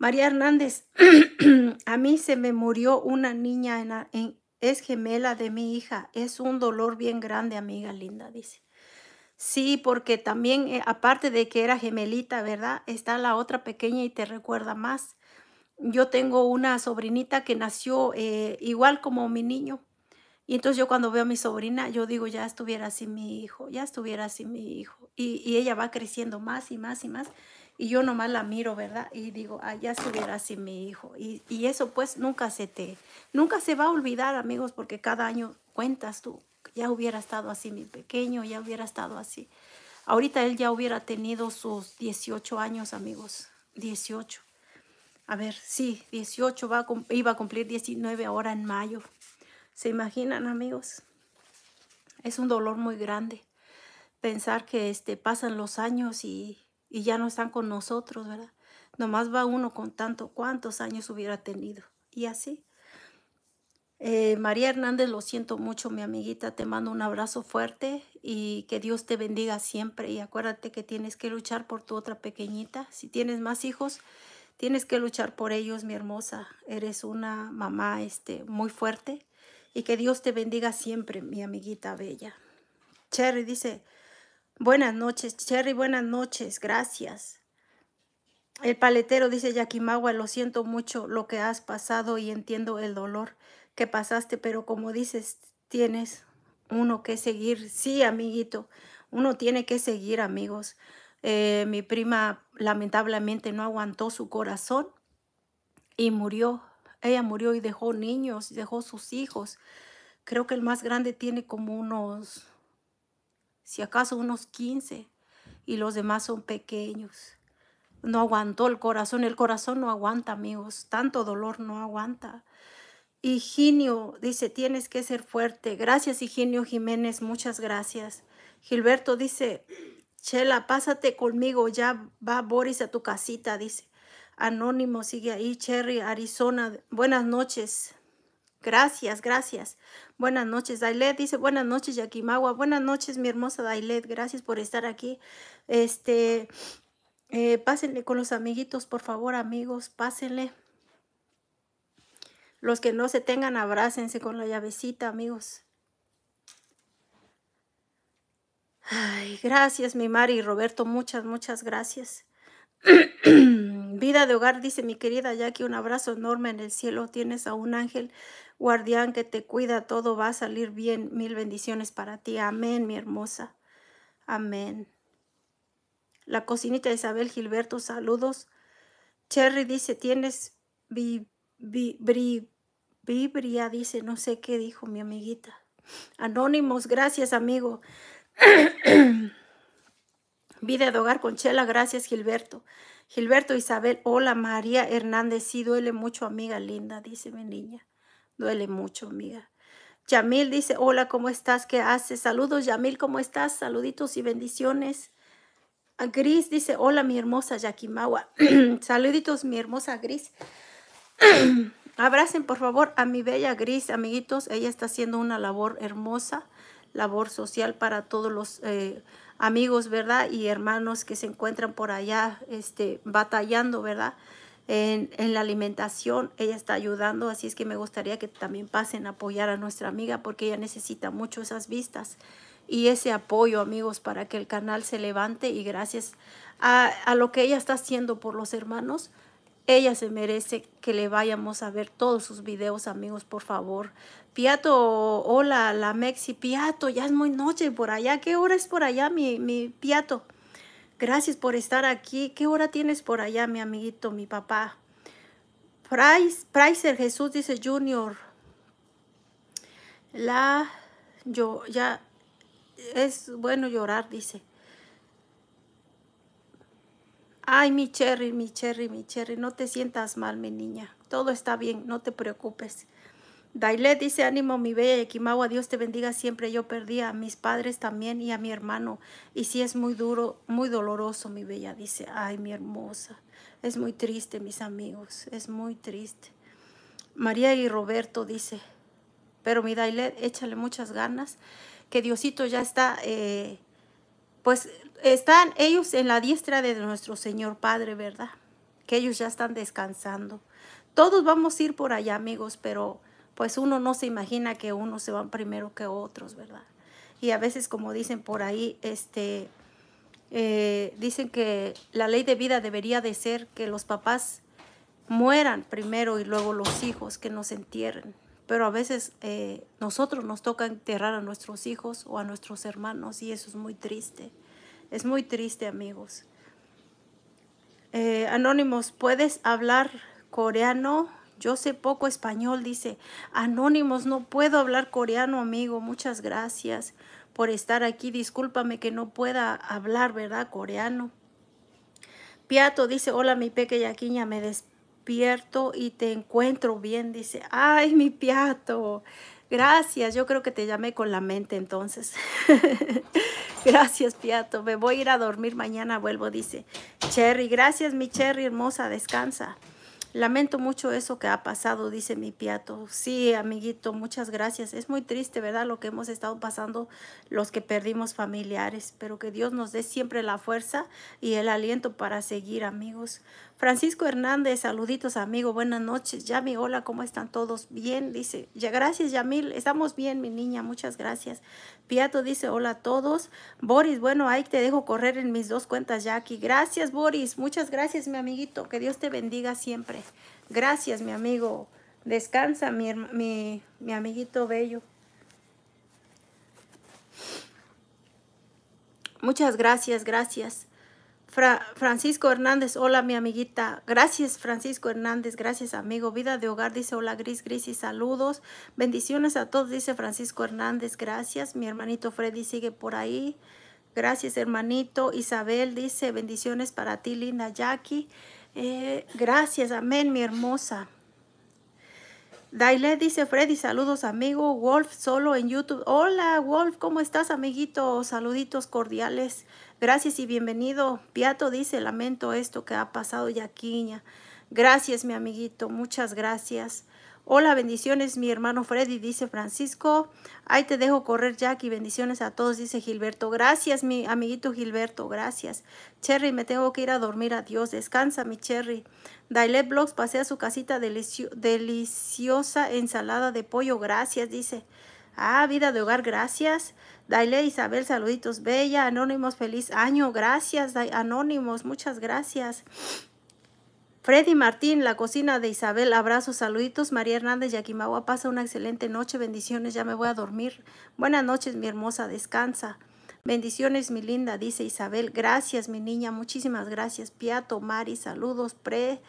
María Hernández, *clears throat* a mí se me murió una niña, en, es gemela de mi hija, es un dolor bien grande, amiga linda, dice. Sí, porque también, eh, aparte de que era gemelita, ¿verdad? Está la otra pequeña y te recuerda más. Yo tengo una sobrinita que nació eh, igual como mi niño. Y entonces yo cuando veo a mi sobrina, yo digo, ya estuviera así mi hijo, ya estuviera así mi hijo. Y, y ella va creciendo más y más y más y yo nomás la miro, ¿verdad? Y digo, ah, ya estuviera así mi hijo. Y, eso pues nunca se te, nunca se va a olvidar, amigos, porque cada año cuentas tú, ya hubiera estado así mi pequeño, ya hubiera estado así. Ahorita él ya hubiera tenido sus 18 años, amigos, 18. A ver, sí, 18, va iba a cumplir 19 ahora en mayo. ¿Se imaginan, amigos? Es un dolor muy grande pensar que este, pasan los años y y ya no están con nosotros, ¿verdad? Nomás va uno con tanto, cuántos años hubiera tenido. Y así. Eh, María Hernández, lo siento mucho, mi amiguita, te mando un abrazo fuerte y que Dios te bendiga siempre. Y acuérdate que tienes que luchar por tu otra pequeñita. Si tienes más hijos, tienes que luchar por ellos, mi hermosa. Eres una mamá este, muy fuerte y que Dios te bendiga siempre, mi amiguita bella. Cherry dice, Buenas noches, Cherry, buenas noches, gracias. El paletero dice, Yakimagua, lo siento mucho lo que has pasado y entiendo el dolor que pasaste, pero como dices, tienes uno que seguir. Sí, amiguito, uno tiene que seguir, amigos. Eh, mi prima lamentablemente no aguantó su corazón y murió. Ella murió y dejó niños, dejó sus hijos. Creo que el más grande tiene como unos si acaso unos 15, y los demás son pequeños. No aguantó el corazón, el corazón no aguanta, amigos, tanto dolor no aguanta. Higinio dice, tienes que ser fuerte. Gracias, Higinio Jiménez, muchas gracias. Gilberto dice, Chela, pásate conmigo, ya va Boris a tu casita, dice. Anónimo sigue ahí, Cherry, Arizona, buenas noches. Gracias, gracias. Buenas noches, Dailet. Dice, buenas noches, Yakimagua. Buenas noches, mi hermosa Dailet. Gracias por estar aquí. Este, eh, pásenle con los amiguitos, por favor, amigos, pásenle. Los que no se tengan, abrácense con la llavecita, amigos. Ay, gracias, mi Mari y Roberto. Muchas, muchas gracias. *clears throat* Vida de hogar, dice mi querida Jackie, un abrazo enorme en el cielo. Tienes a un ángel guardián que te cuida, todo va a salir bien. Mil bendiciones para ti. Amén, mi hermosa. Amén. La cocinita Isabel Gilberto, saludos. Cherry dice, tienes vibria, dice, no sé qué dijo mi amiguita. Anónimos, gracias amigo. *clears throat* Vida de hogar con Chela, gracias Gilberto. Gilberto Isabel, hola María Hernández, sí duele mucho amiga linda, dice mi niña. Duele mucho amiga. Yamil dice, hola, ¿cómo estás? ¿Qué haces? Saludos Yamil, ¿cómo estás? Saluditos y bendiciones. Gris dice, hola mi hermosa Yakimawa. *clears throat* Saluditos mi hermosa Gris. *clears throat* Abracen por favor a mi bella Gris, amiguitos. Ella está haciendo una labor hermosa, labor social para todos los... Eh, amigos, ¿verdad? Y hermanos que se encuentran por allá este, batallando, ¿verdad? En, la alimentación, ella está ayudando, así es que me gustaría que también pasen a apoyar a nuestra amiga porque ella necesita mucho esas vistas y ese apoyo, amigos, para que el canal se levante y gracias a, a lo que ella está haciendo por los hermanos, ella se merece que le vayamos a ver todos sus videos, amigos, por favor. Piato, hola, la Mexi. Piato, ya es muy noche por allá. ¿Qué hora es por allá, mi, mi Piato? Gracias por estar aquí. ¿Qué hora tienes por allá, mi amiguito, mi papá? Price, Pricer Jesús dice Junior. La, yo, ya, es bueno llorar, dice. Ay, mi Cherry, mi Cherry, mi Cherry, no te sientas mal, mi niña. Todo está bien, no te preocupes. Dailet dice, ánimo mi bella a Dios te bendiga siempre. Yo perdí a mis padres también y a mi hermano. Y sí es muy duro, muy doloroso, mi bella. Dice, ay, mi hermosa. Es muy triste, mis amigos. Es muy triste. María y Roberto dice, pero mi Dailet, échale muchas ganas. Que Diosito ya está... Eh, pues están ellos en la diestra de nuestro Señor Padre, ¿verdad? Que ellos ya están descansando. Todos vamos a ir por allá, amigos, pero pues uno no se imagina que unos se van primero que otros, ¿verdad? Y a veces, como dicen por ahí, este, eh, dicen que la ley de vida debería de ser que los papás mueran primero y luego los hijos que nos entierren pero a veces eh, nosotros nos toca enterrar a nuestros hijos o a nuestros hermanos y eso es muy triste. Es muy triste, amigos. Eh, Anónimos, ¿puedes hablar coreano? Yo sé poco español, dice. Anónimos, no puedo hablar coreano, amigo. Muchas gracias por estar aquí. Discúlpame que no pueda hablar, ¿verdad? Coreano. Piato dice, hola mi pequeña quiña, me, despido despierto y te encuentro bien. Dice, ay, mi piato. Gracias, yo creo que te llamé con la mente entonces. *laughs* gracias, Piato. Me voy a ir a dormir mañana, vuelvo, dice. Cherry, gracias, mi Cherry hermosa, descansa. Lamento mucho eso que ha pasado, dice mi Piato. Sí, amiguito, muchas gracias. Es muy triste, ¿verdad? Lo que hemos estado pasando los que perdimos familiares, pero que Dios nos dé siempre la fuerza y el aliento para seguir, amigos. Francisco Hernández, saluditos amigo, buenas noches. Yami, hola, ¿cómo están todos? Bien, dice. Ya, gracias, Yamil, estamos bien, mi niña, muchas gracias. Piato dice, hola a todos. Boris, bueno, ahí te dejo correr en mis dos cuentas, ya aquí. Gracias, Boris, muchas gracias, mi amiguito, que Dios te bendiga siempre. Gracias, mi amigo. Descansa, mi, mi amiguito bello. Muchas gracias, gracias. Francisco Hernández, hola mi amiguita. Gracias Francisco Hernández, gracias amigo. Vida de Hogar dice hola Gris, Gris y saludos. Bendiciones a todos, dice Francisco Hernández, gracias. Mi hermanito Freddy sigue por ahí. Gracias hermanito. Isabel dice bendiciones para ti, linda Jackie. Eh, gracias, amén mi hermosa. Daile dice Freddy, saludos amigo. Wolf solo en YouTube. Hola Wolf, ¿cómo estás amiguito? Saluditos cordiales. Gracias y bienvenido. Piato dice, lamento esto que ha pasado, Yaquiña. Gracias, mi amiguito. Muchas gracias. Hola, bendiciones, mi hermano Freddy, dice Francisco. Ahí te dejo correr, Jack, bendiciones a todos, dice Gilberto. Gracias, mi amiguito Gilberto, gracias. Cherry, me tengo que ir a dormir, adiós. Descansa, mi Cherry. Dailet Blogs, pasea su casita deliciosa ensalada de pollo, gracias, dice. Ah, vida de hogar, gracias. Daile Isabel, saluditos. Bella, Anónimos, feliz año. Gracias, Anónimos, muchas gracias. Freddy Martín, la cocina de Isabel, abrazos, saluditos. María Hernández, Yaquimagua, pasa una excelente noche. Bendiciones, ya me voy a dormir. Buenas noches, mi hermosa, descansa. Bendiciones, mi linda, dice Isabel. Gracias, mi niña, muchísimas gracias. Piato, Mari, saludos. Pre,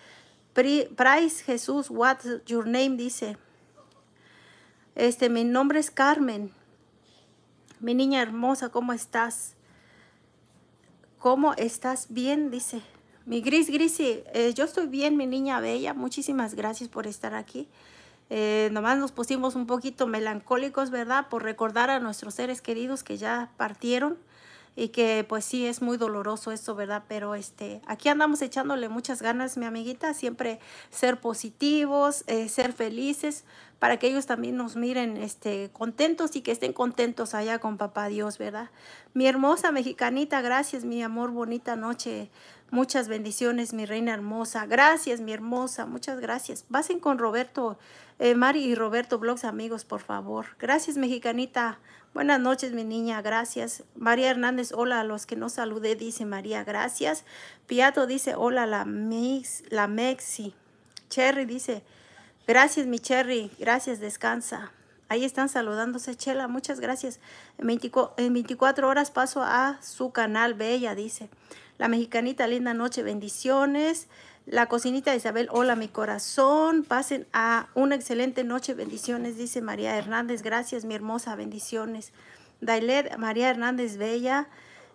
price, Jesús, what's your name, dice. Este, mi nombre es Carmen. Mi niña hermosa, ¿cómo estás? ¿Cómo estás bien? Dice. Mi gris, gris, y eh, yo estoy bien, mi niña bella. Muchísimas gracias por estar aquí. Eh, nomás nos pusimos un poquito melancólicos, ¿verdad? Por recordar a nuestros seres queridos que ya partieron y que pues sí es muy doloroso eso, ¿verdad? Pero este, aquí andamos echándole muchas ganas, mi amiguita, siempre ser positivos, eh, ser felices, para que ellos también nos miren este, contentos y que estén contentos allá con papá Dios, ¿verdad? Mi hermosa mexicanita, gracias, mi amor, bonita noche. Muchas bendiciones, mi reina hermosa. Gracias, mi hermosa. Muchas gracias. Pasen con Roberto, eh, Mari y Roberto Blogs, amigos, por favor. Gracias, mexicanita. Buenas noches, mi niña. Gracias. María Hernández, hola a los que no saludé, dice María. Gracias. Piato dice, hola, la, mix, la Mexi. Cherry dice, gracias, mi Cherry. Gracias, descansa. Ahí están saludándose, Chela, muchas gracias. En 24, horas paso a su canal, Bella, dice. La mexicanita, linda noche, bendiciones. La cocinita Isabel, hola mi corazón, pasen a una excelente noche, bendiciones, dice María Hernández, gracias mi hermosa, bendiciones. Dailet, María Hernández Bella,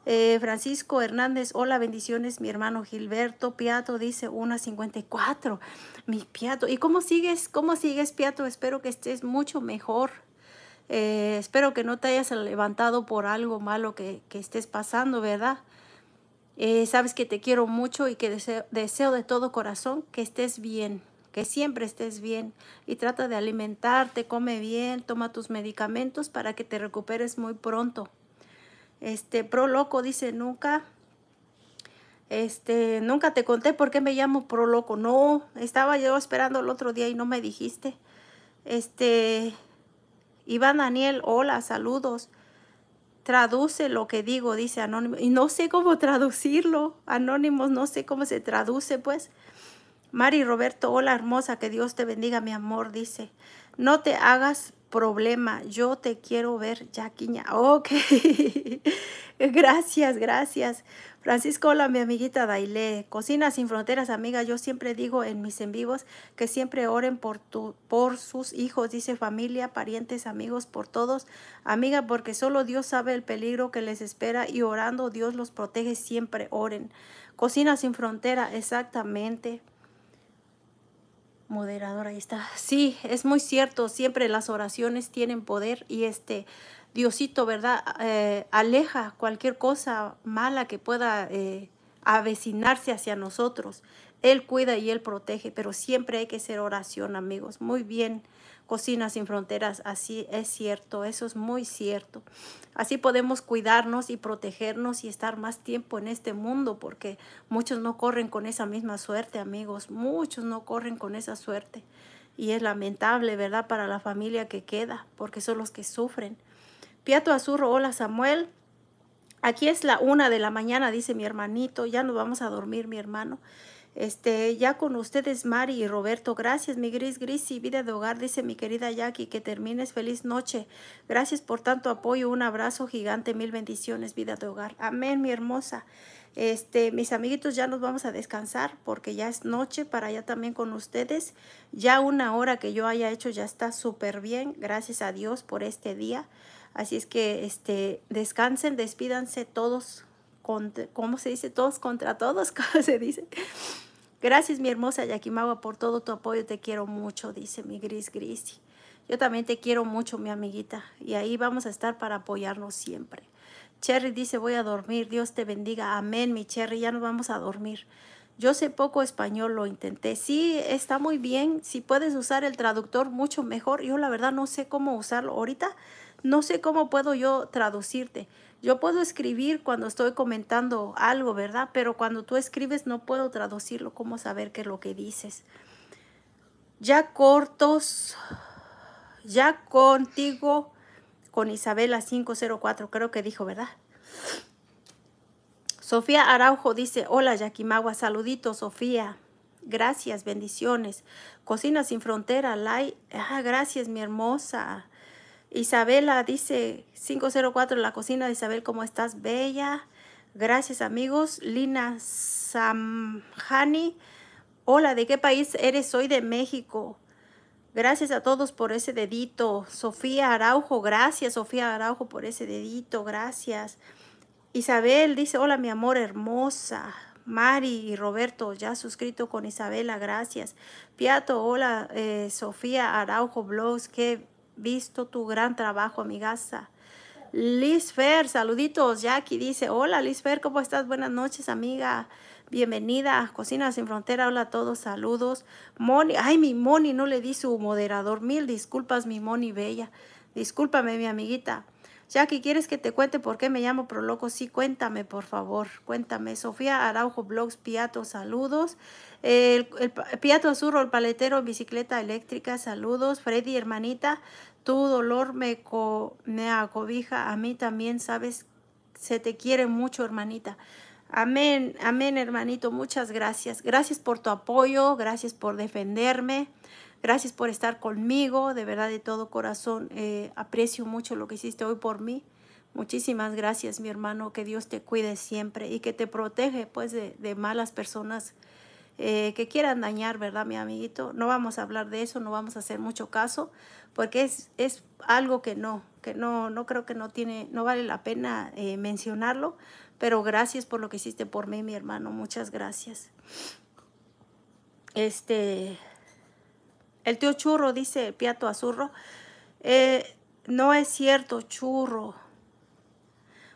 eh, Francisco Hernández, hola, bendiciones. Mi hermano Gilberto Piato dice 1.54. Mi Piato, ¿y cómo sigues? ¿Cómo sigues, Piato? Espero que estés mucho mejor. Eh, espero que no te hayas levantado por algo malo que, estés pasando, ¿verdad? Eh, sabes que te quiero mucho y que deseo, deseo de todo corazón que estés bien, que siempre estés bien y trata de alimentarte, come bien, toma tus medicamentos para que te recuperes muy pronto. Este, Pro Loco dice, nunca, este, nunca te conté por qué me llamo Pro Loco. No, estaba yo esperando el otro día y no me dijiste. Este, Iván Daniel, hola, saludos. Traduce lo que digo, dice Anónimo. Y no sé cómo traducirlo, Anónimos, no sé cómo se traduce, pues. Mari Roberto, hola hermosa, que Dios te bendiga, mi amor, dice. No te hagas problema. Yo te quiero ver, Jaquiña. Ok. *laughs* gracias, gracias. Francisco, hola, mi amiguita Daile. Cocina sin fronteras, amiga. Yo siempre digo en mis en vivos que siempre oren por, por sus hijos, dice familia, parientes, amigos, por todos. Amiga, porque solo Dios sabe el peligro que les espera y orando Dios los protege siempre. Oren. Cocina sin frontera, exactamente. Moderador, ahí está. Sí, es muy cierto. Siempre las oraciones tienen poder y este Diosito, ¿verdad? Eh, aleja cualquier cosa mala que pueda eh, avecinarse hacia nosotros. Él cuida y Él protege, pero siempre hay que hacer oración, amigos. Muy bien. Cocina sin fronteras, así es cierto, eso es muy cierto. Así podemos cuidarnos y protegernos y estar más tiempo en este mundo, porque muchos no corren con esa misma suerte, amigos, muchos no corren con esa suerte. Y es lamentable, ¿verdad?, para la familia que queda, porque son los que sufren. Piato Azurro, hola Samuel. Aquí es la una de la mañana, dice mi hermanito. Ya nos vamos a dormir, mi hermano. Este, ya con ustedes, Mari y Roberto. Gracias, mi gris, gris y vida de hogar, dice mi querida Jackie. Que termines feliz noche. Gracias por tanto apoyo. Un abrazo gigante. Mil bendiciones, vida de hogar. Amén, mi hermosa. Este, mis amiguitos, ya nos vamos a descansar porque ya es noche para allá también con ustedes. Ya una hora que yo haya hecho ya está súper bien. Gracias a Dios por este día. Así es que este, descansen, despídanse todos. ¿Cómo se dice? Todos contra todos, *laughs* ¿cómo se dice? Gracias, mi hermosa Yakimagua, por todo tu apoyo. Te quiero mucho, dice mi Gris Gris. Yo también te quiero mucho, mi amiguita. Y ahí vamos a estar para apoyarnos siempre. Cherry dice, voy a dormir. Dios te bendiga. Amén, mi Cherry. Ya nos vamos a dormir. Yo sé poco español, lo intenté. Sí, está muy bien. Si puedes usar el traductor, mucho mejor. Yo la verdad no sé cómo usarlo ahorita. No sé cómo puedo yo traducirte. Yo puedo escribir cuando estoy comentando algo, ¿verdad? Pero cuando tú escribes no puedo traducirlo, ¿cómo saber qué es lo que dices? Ya cortos, ya contigo, con Isabela 504, creo que dijo, ¿verdad? Sofía Araujo dice, hola Yakimagua, saludito, Sofía. Gracias, bendiciones. Cocina sin frontera, like. Ah, gracias, mi hermosa. Isabela dice 504, la cocina de Isabel, ¿cómo estás? Bella. Gracias amigos. Lina Samhani, hola, ¿de qué país eres? Soy de México. Gracias a todos por ese dedito. Sofía Araujo, gracias Sofía Araujo por ese dedito, gracias. Isabel dice, hola mi amor hermosa. Mari y Roberto, ya suscrito con Isabela, gracias. Piato, hola eh, Sofía Araujo Blogs, qué visto tu gran trabajo, amigaza. Liz Fer, saluditos. Jackie dice, hola Liz Fer, ¿cómo estás? Buenas noches, amiga. Bienvenida a Cocina Sin Frontera. Hola a todos, saludos. Moni, ay, mi Moni, no le di su moderador. Mil disculpas, mi Moni Bella. Discúlpame, mi amiguita. Ya que quieres que te cuente por qué me llamo Proloco, sí, cuéntame, por favor, cuéntame. Sofía Araujo Blogs, Piato, saludos. El, Piato Azurro, el paletero, bicicleta eléctrica, saludos. Freddy, hermanita, tu dolor me, me acobija, a mí también, sabes, se te quiere mucho, hermanita. Amén, amén, hermanito, muchas gracias. Gracias por tu apoyo, gracias por defenderme. Gracias por estar conmigo, de verdad de todo corazón. Eh, aprecio mucho lo que hiciste hoy por mí. Muchísimas gracias, mi hermano. Que Dios te cuide siempre y que te protege pues, de, malas personas eh, que quieran dañar, ¿verdad, mi amiguito? No vamos a hablar de eso, no vamos a hacer mucho caso, porque es, es algo que no, que no, no creo que no tiene, no vale la pena eh, mencionarlo. Pero gracias por lo que hiciste por mí, mi hermano. Muchas gracias. Este, el tío Churro, dice Piato Azurro, eh, no es cierto, Churro.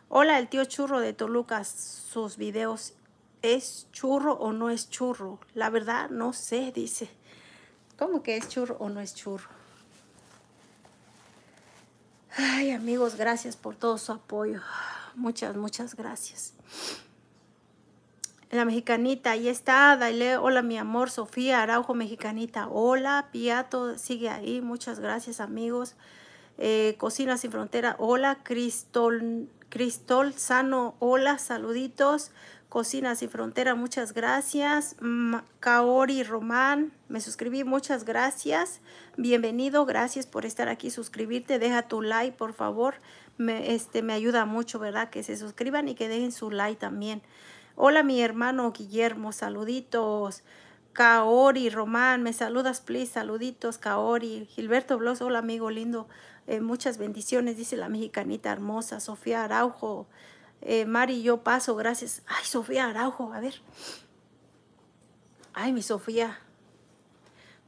Hola, el tío Churro de Toluca, sus videos, ¿es churro o no es churro? La verdad, no sé, dice. ¿Cómo que es churro o no es churro? Ay, amigos, gracias por todo su apoyo. Muchas, muchas gracias la mexicanita, ahí está, dale, hola mi amor, Sofía Araujo, mexicanita, hola, Piato, sigue ahí, muchas gracias amigos, eh, Cocina Sin Frontera, hola, Cristol, Cristol Sano, hola, saluditos, Cocina Sin Frontera, muchas gracias, Kaori Román, me suscribí, muchas gracias, bienvenido, gracias por estar aquí, suscribirte, deja tu like, por favor, este, me ayuda mucho, ¿verdad?, que se suscriban y que dejen su like también, Hola, mi hermano Guillermo, saluditos. Kaori Román, me saludas, please, saluditos, Kaori. Gilberto Blos, hola, amigo lindo. Eh, muchas bendiciones, dice la mexicanita hermosa, Sofía Araujo. Eh, Mari, yo paso, gracias. Ay, Sofía Araujo, a ver. Ay, mi Sofía,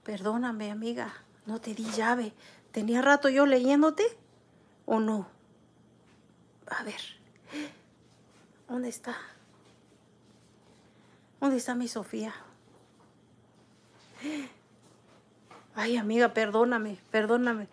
perdóname, amiga, no te di llave. ¿Tenía rato yo leyéndote o no? A ver, ¿dónde está? ¿Dónde está mi Sofía? Ay, amiga, perdóname, perdóname.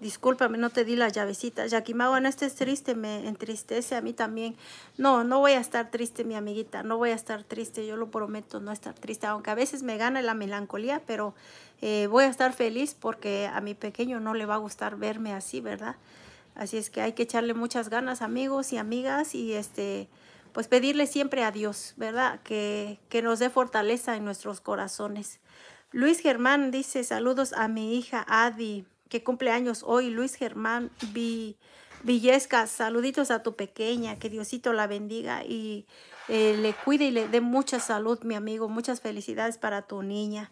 Discúlpame, no te di la llavecita. Yaquimago, no estés triste, me entristece a mí también. No, no voy a estar triste, mi amiguita. No voy a estar triste, yo lo prometo, no estar triste. Aunque a veces me gana la melancolía, pero eh, voy a estar feliz porque a mi pequeño no le va a gustar verme así, ¿verdad? Así es que hay que echarle muchas ganas, amigos y amigas. Y este, pues pedirle siempre a Dios, ¿verdad? Que, nos dé fortaleza en nuestros corazones. Luis Germán dice saludos a mi hija Adi, que cumple años hoy. Luis Germán Vi, saluditos a tu pequeña, que Diosito la bendiga y eh, le cuide y le dé mucha salud, mi amigo. Muchas felicidades para tu niña.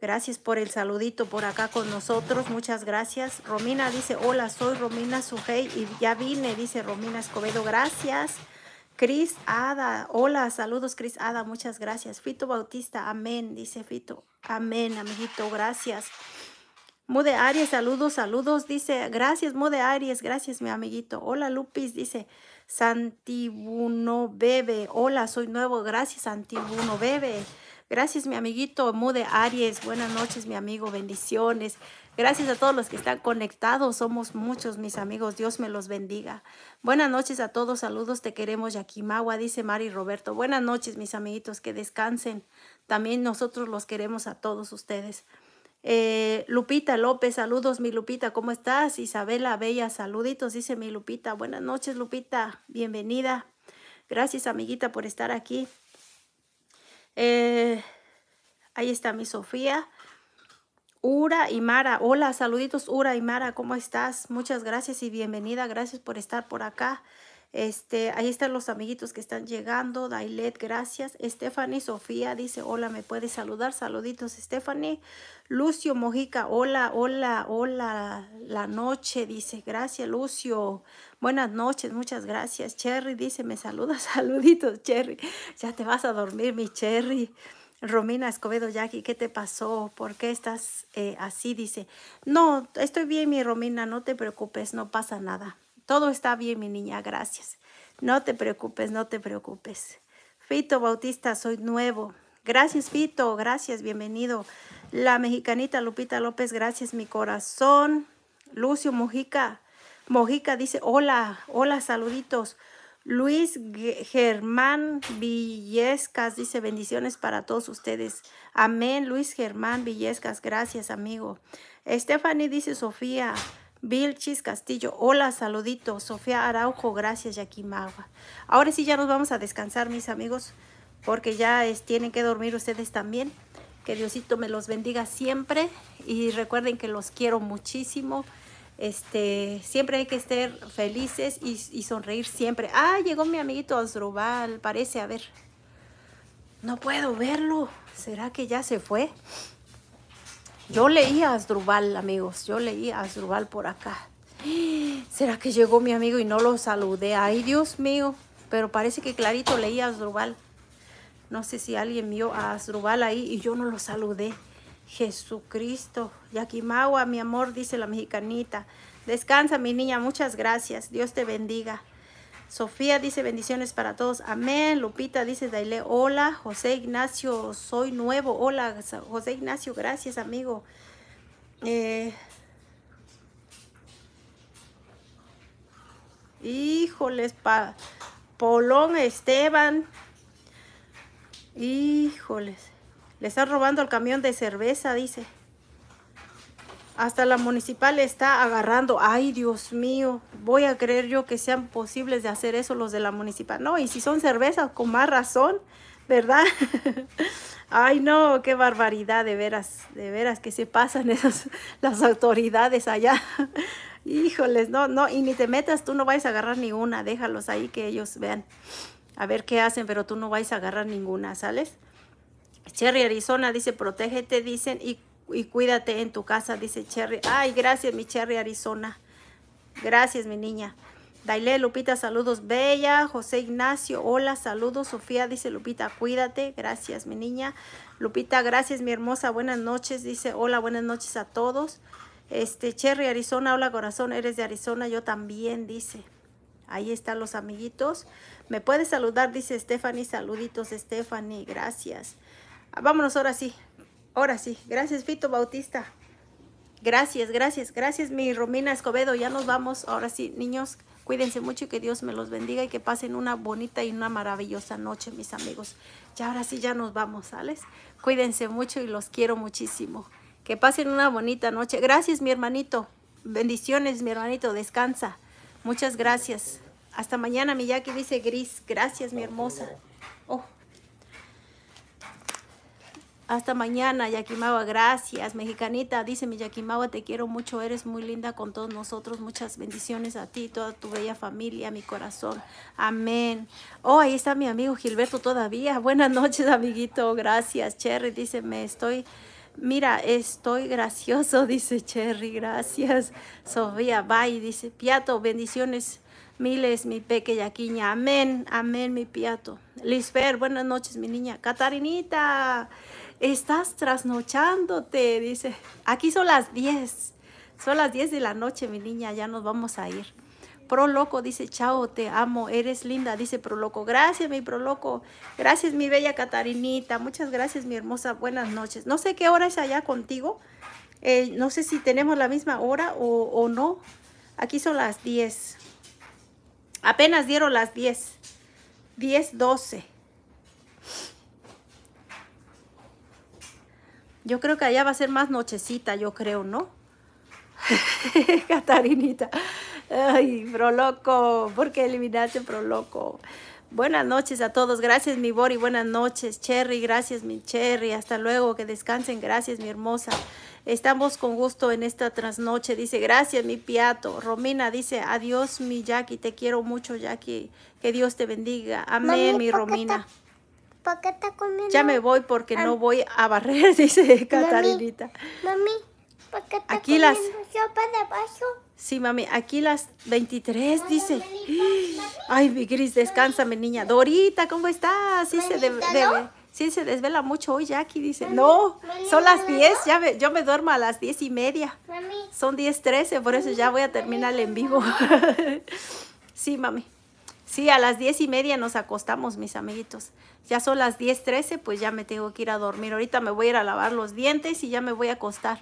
Gracias por el saludito por acá con nosotros. Muchas gracias. Romina dice, hola, soy Romina Sujei y ya vine, dice Romina Escobedo. Gracias. Cris Ada, hola, saludos Cris Ada, muchas gracias. Fito Bautista, amén, dice Fito. Amén, amiguito, gracias. Mude Aries, saludos, saludos, dice, gracias Mude Aries, gracias mi amiguito. Hola Lupis, dice, Santibuno Bebe, hola, soy nuevo, gracias Santibuno Bebe. Gracias mi amiguito Mude Aries, buenas noches mi amigo, bendiciones. Gracias a todos los que están conectados. Somos muchos, mis amigos. Dios me los bendiga. Buenas noches a todos. Saludos. Te queremos, Yakimagua dice Mari Roberto. Buenas noches, mis amiguitos. Que descansen. También nosotros los queremos a todos ustedes. Eh, Lupita López, saludos, mi Lupita. ¿Cómo estás? Isabela Bella, saluditos, dice mi Lupita. Buenas noches, Lupita. Bienvenida. Gracias, amiguita, por estar aquí. Eh, ahí está mi Sofía. Ura y Mara, hola, saluditos Ura y Mara, ¿cómo estás? Muchas gracias y bienvenida, gracias por estar por acá. Este, ahí están los amiguitos que están llegando. Dailet, gracias. Stephanie Sofía dice, hola, ¿me puedes saludar? Saluditos, Stephanie. Lucio Mojica, hola, hola, hola. La noche dice, gracias, Lucio. Buenas noches, muchas gracias. Cherry dice, me saluda, *laughs* saluditos, Cherry. Ya te vas a dormir, mi Cherry. Romina Escobedo Jackie, ¿qué te pasó? ¿Por qué estás eh, así? Dice, no, estoy bien, mi Romina, no te preocupes, no pasa nada. Todo está bien, mi niña, gracias. No te preocupes, no te preocupes. Fito Bautista, soy nuevo. Gracias, Fito, gracias, bienvenido. La mexicanita Lupita López, gracias, mi corazón. Lucio Mojica, Mojica dice, hola, hola, saluditos. Luis Germán Villescas dice bendiciones para todos ustedes. Amén, Luis Germán Villescas. Gracias, amigo. Stephanie dice Sofía. Vilchis Castillo, hola, saludito. Sofía Araujo, gracias, Yaquimagua. Ahora sí ya nos vamos a descansar, mis amigos, porque ya es, tienen que dormir ustedes también. Que Diosito me los bendiga siempre y recuerden que los quiero muchísimo. Este, siempre hay que estar felices y, sonreír siempre. Ah, llegó mi amiguito Asdrubal. parece, a ver. No puedo verlo. ¿Será que ya se fue? Yo leí a Asdrubal, amigos. Yo leí a Asdrubal por acá. ¿Será que llegó mi amigo y no lo saludé? Ay, Dios mío. Pero parece que clarito leí a Asdrubal. No sé si alguien vio a Asdrubal ahí y yo no lo saludé. Jesucristo. Yaquimawa, mi amor, dice la mexicanita. Descansa, mi niña, muchas gracias. Dios te bendiga. Sofía dice bendiciones para todos. Amén. Lupita dice Daile, hola. José Ignacio, soy nuevo. Hola, José Ignacio, gracias, amigo. Eh, híjoles, Polón Esteban. Híjoles. Le están robando el camión de cerveza, dice. Hasta la municipal está agarrando. Ay, Dios mío, voy a creer yo que sean posibles de hacer eso los de la municipal. No, y si son cervezas, con más razón, ¿verdad? *laughs* Ay, no, qué barbaridad, de veras, de veras que se pasan *laughs* esas, las autoridades allá. *laughs* Híjoles, no, no, y ni te metas, tú no vais a agarrar ninguna, déjalos ahí que ellos vean a ver qué hacen, pero tú no vais a agarrar ninguna, ¿sales? Cherry Arizona dice, protégete, dicen, y y cuídate en tu casa, dice Cherry. Ay, gracias, mi Cherry Arizona. Gracias, mi niña. Daile Lupita, saludos, Bella. José Ignacio, hola, saludos. Sofía dice, Lupita, cuídate. Gracias, mi niña. Lupita, gracias, mi hermosa. Buenas noches, dice, hola, buenas noches a todos. Este, Cherry Arizona, hola, corazón, eres de Arizona, yo también, dice. Ahí están los amiguitos. Me puedes saludar, dice Stephanie. Saluditos, Stephanie. Gracias. Vámonos ahora sí. Ahora sí, gracias Fito Bautista. Gracias, gracias, gracias mi Romina Escobedo. Ya nos vamos. Ahora sí, niños, cuídense mucho y que Dios me los bendiga y que pasen una bonita y una maravillosa noche, mis amigos. Ya ahora sí, ya nos vamos, ¿sales? Cuídense mucho y los quiero muchísimo. Que pasen una bonita noche. Gracias, mi hermanito. Bendiciones, mi hermanito. Descansa. Muchas gracias. Hasta mañana, mi Jackie dice gris. Gracias, mi hermosa. Oh. Hasta mañana, Yakimawa. Gracias, mexicanita. Dice mi Yakimawa, te quiero mucho. Eres muy linda con todos nosotros. Muchas bendiciones a ti, toda tu bella familia, mi corazón. Amén. Oh, ahí está mi amigo Gilberto todavía. *laughs* Buenas noches, amiguito. Gracias, Cherry. Dice, me estoy... Mira, estoy gracioso, *laughs* dice Cherry. Gracias, Sofía. Bye, dice Piato. Bendiciones miles, mi pequeña Yaquiña. Amén, amén, mi Piato. Lisfer, buenas noches, mi niña. Catarinita estás trasnochándote, dice, aquí son las 10, son las 10 de la noche, mi niña, ya nos vamos a ir. Proloco dice, chao, te amo, eres linda, dice loco, Gracias, mi loco. Gracias, mi bella Catarinita. Muchas gracias, mi hermosa. Buenas noches. No sé qué hora es allá contigo. Eh, no sé si tenemos la misma hora o, no. Aquí son las 10. Apenas dieron las 10. 10, 12. Yo creo que allá va a ser más nochecita, yo creo, ¿no? *laughs* Catarinita. Ay, Proloco, ¿por qué eliminaste Proloco? Buenas noches a todos. Gracias, mi Bori. Buenas noches, Cherry. Gracias, mi Cherry. Hasta luego. Que descansen. Gracias, mi hermosa. Estamos con gusto en esta trasnoche. Dice, gracias, mi Piato. Romina dice, adiós, mi Jackie. Te quiero mucho, Jackie. Que Dios te bendiga. Amén, mi Romina. ¿Por qué está comiendo? Ya me voy porque no voy a barrer, *laughs* dice Catarinita. Mami, mami, ¿por qué está aquí comiendo las... sopa de vaso? Sí, mami, aquí las 23, dice. *gasps* Ay, mi gris, descánsame, niña. Dorita, ¿cómo estás? Sí, se debe... Sí, se desvela mucho hoy, Jackie dice. no, son las 10, ya yo me duermo a las 10 y media. Mami, son 10.13, por eso ya voy a terminar en vivo. *laughs* sí, mami. Sí, a las diez y media nos acostamos, mis amiguitos. Ya son las diez trece, pues ya me tengo que ir a dormir. Ahorita me voy a ir a lavar los dientes y ya me voy a acostar.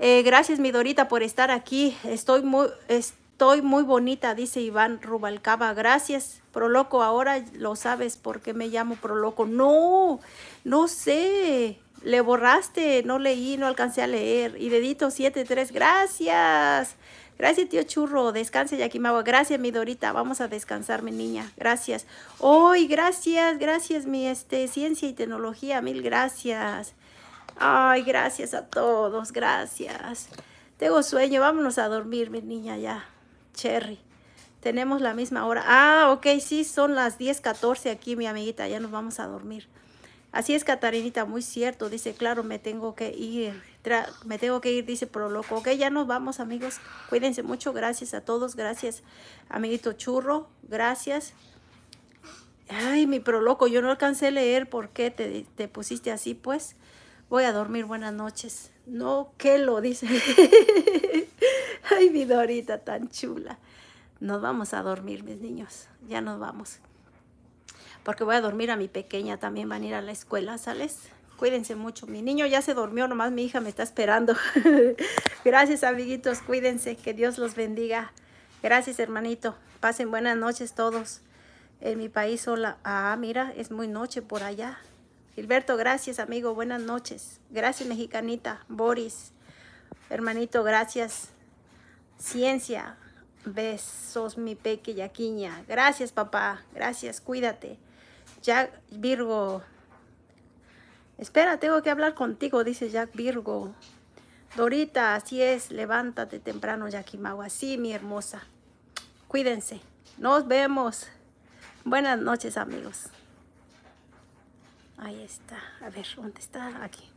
Eh, gracias, mi Dorita, por estar aquí. Estoy muy, estoy muy bonita, dice Iván Rubalcaba. Gracias, Proloco. Ahora lo sabes por qué me llamo Proloco. No, no sé. Le borraste, no leí, no alcancé a leer. Y dedito 7.3, gracias. Gracias, tío Churro. Descanse, Yakimawa. Gracias, mi Dorita. Vamos a descansar, mi niña. Gracias. Ay, gracias, gracias, mi este, ciencia y tecnología. Mil gracias. Ay, gracias a todos. Gracias. Tengo sueño. Vámonos a dormir, mi niña, ya. Cherry. Tenemos la misma hora. Ah, ok, sí, son las 10.14 aquí, mi amiguita. Ya nos vamos a dormir. Así es, Catarinita, muy cierto. Dice, claro, me tengo que ir. me tengo que ir, dice Proloco. Ok, ya nos vamos, amigos. Cuídense mucho. Gracias a todos. Gracias, amiguito Churro. Gracias. Ay, mi Proloco, yo no alcancé a leer por qué te, pusiste así, pues. Voy a dormir, buenas noches. No, ¿qué lo dice. *laughs* Ay, mi Dorita tan chula. Nos vamos a dormir, mis niños. Ya nos vamos porque voy a dormir a mi pequeña, también van a ir a la escuela, ¿sales? Cuídense mucho. Mi niño ya se durmió, nomás mi hija me está esperando. *laughs* Gracias, amiguitos. Cuídense. Que Dios los bendiga. Gracias, hermanito. Pasen buenas noches todos. En mi país sola. Ah, mira, es muy noche por allá. Gilberto, gracias, amigo. Buenas noches. Gracias, mexicanita. Boris. Hermanito, gracias. Ciencia. Besos, mi pequeña. quiña. Gracias, papá. Gracias, cuídate. Jack Virgo. Espera, tengo que hablar contigo, dice Jack Virgo. Dorita, así es, levántate temprano, Jackimago, Así, mi hermosa. Cuídense. Nos vemos. Buenas noches, amigos. Ahí está. A ver, ¿dónde está? Aquí.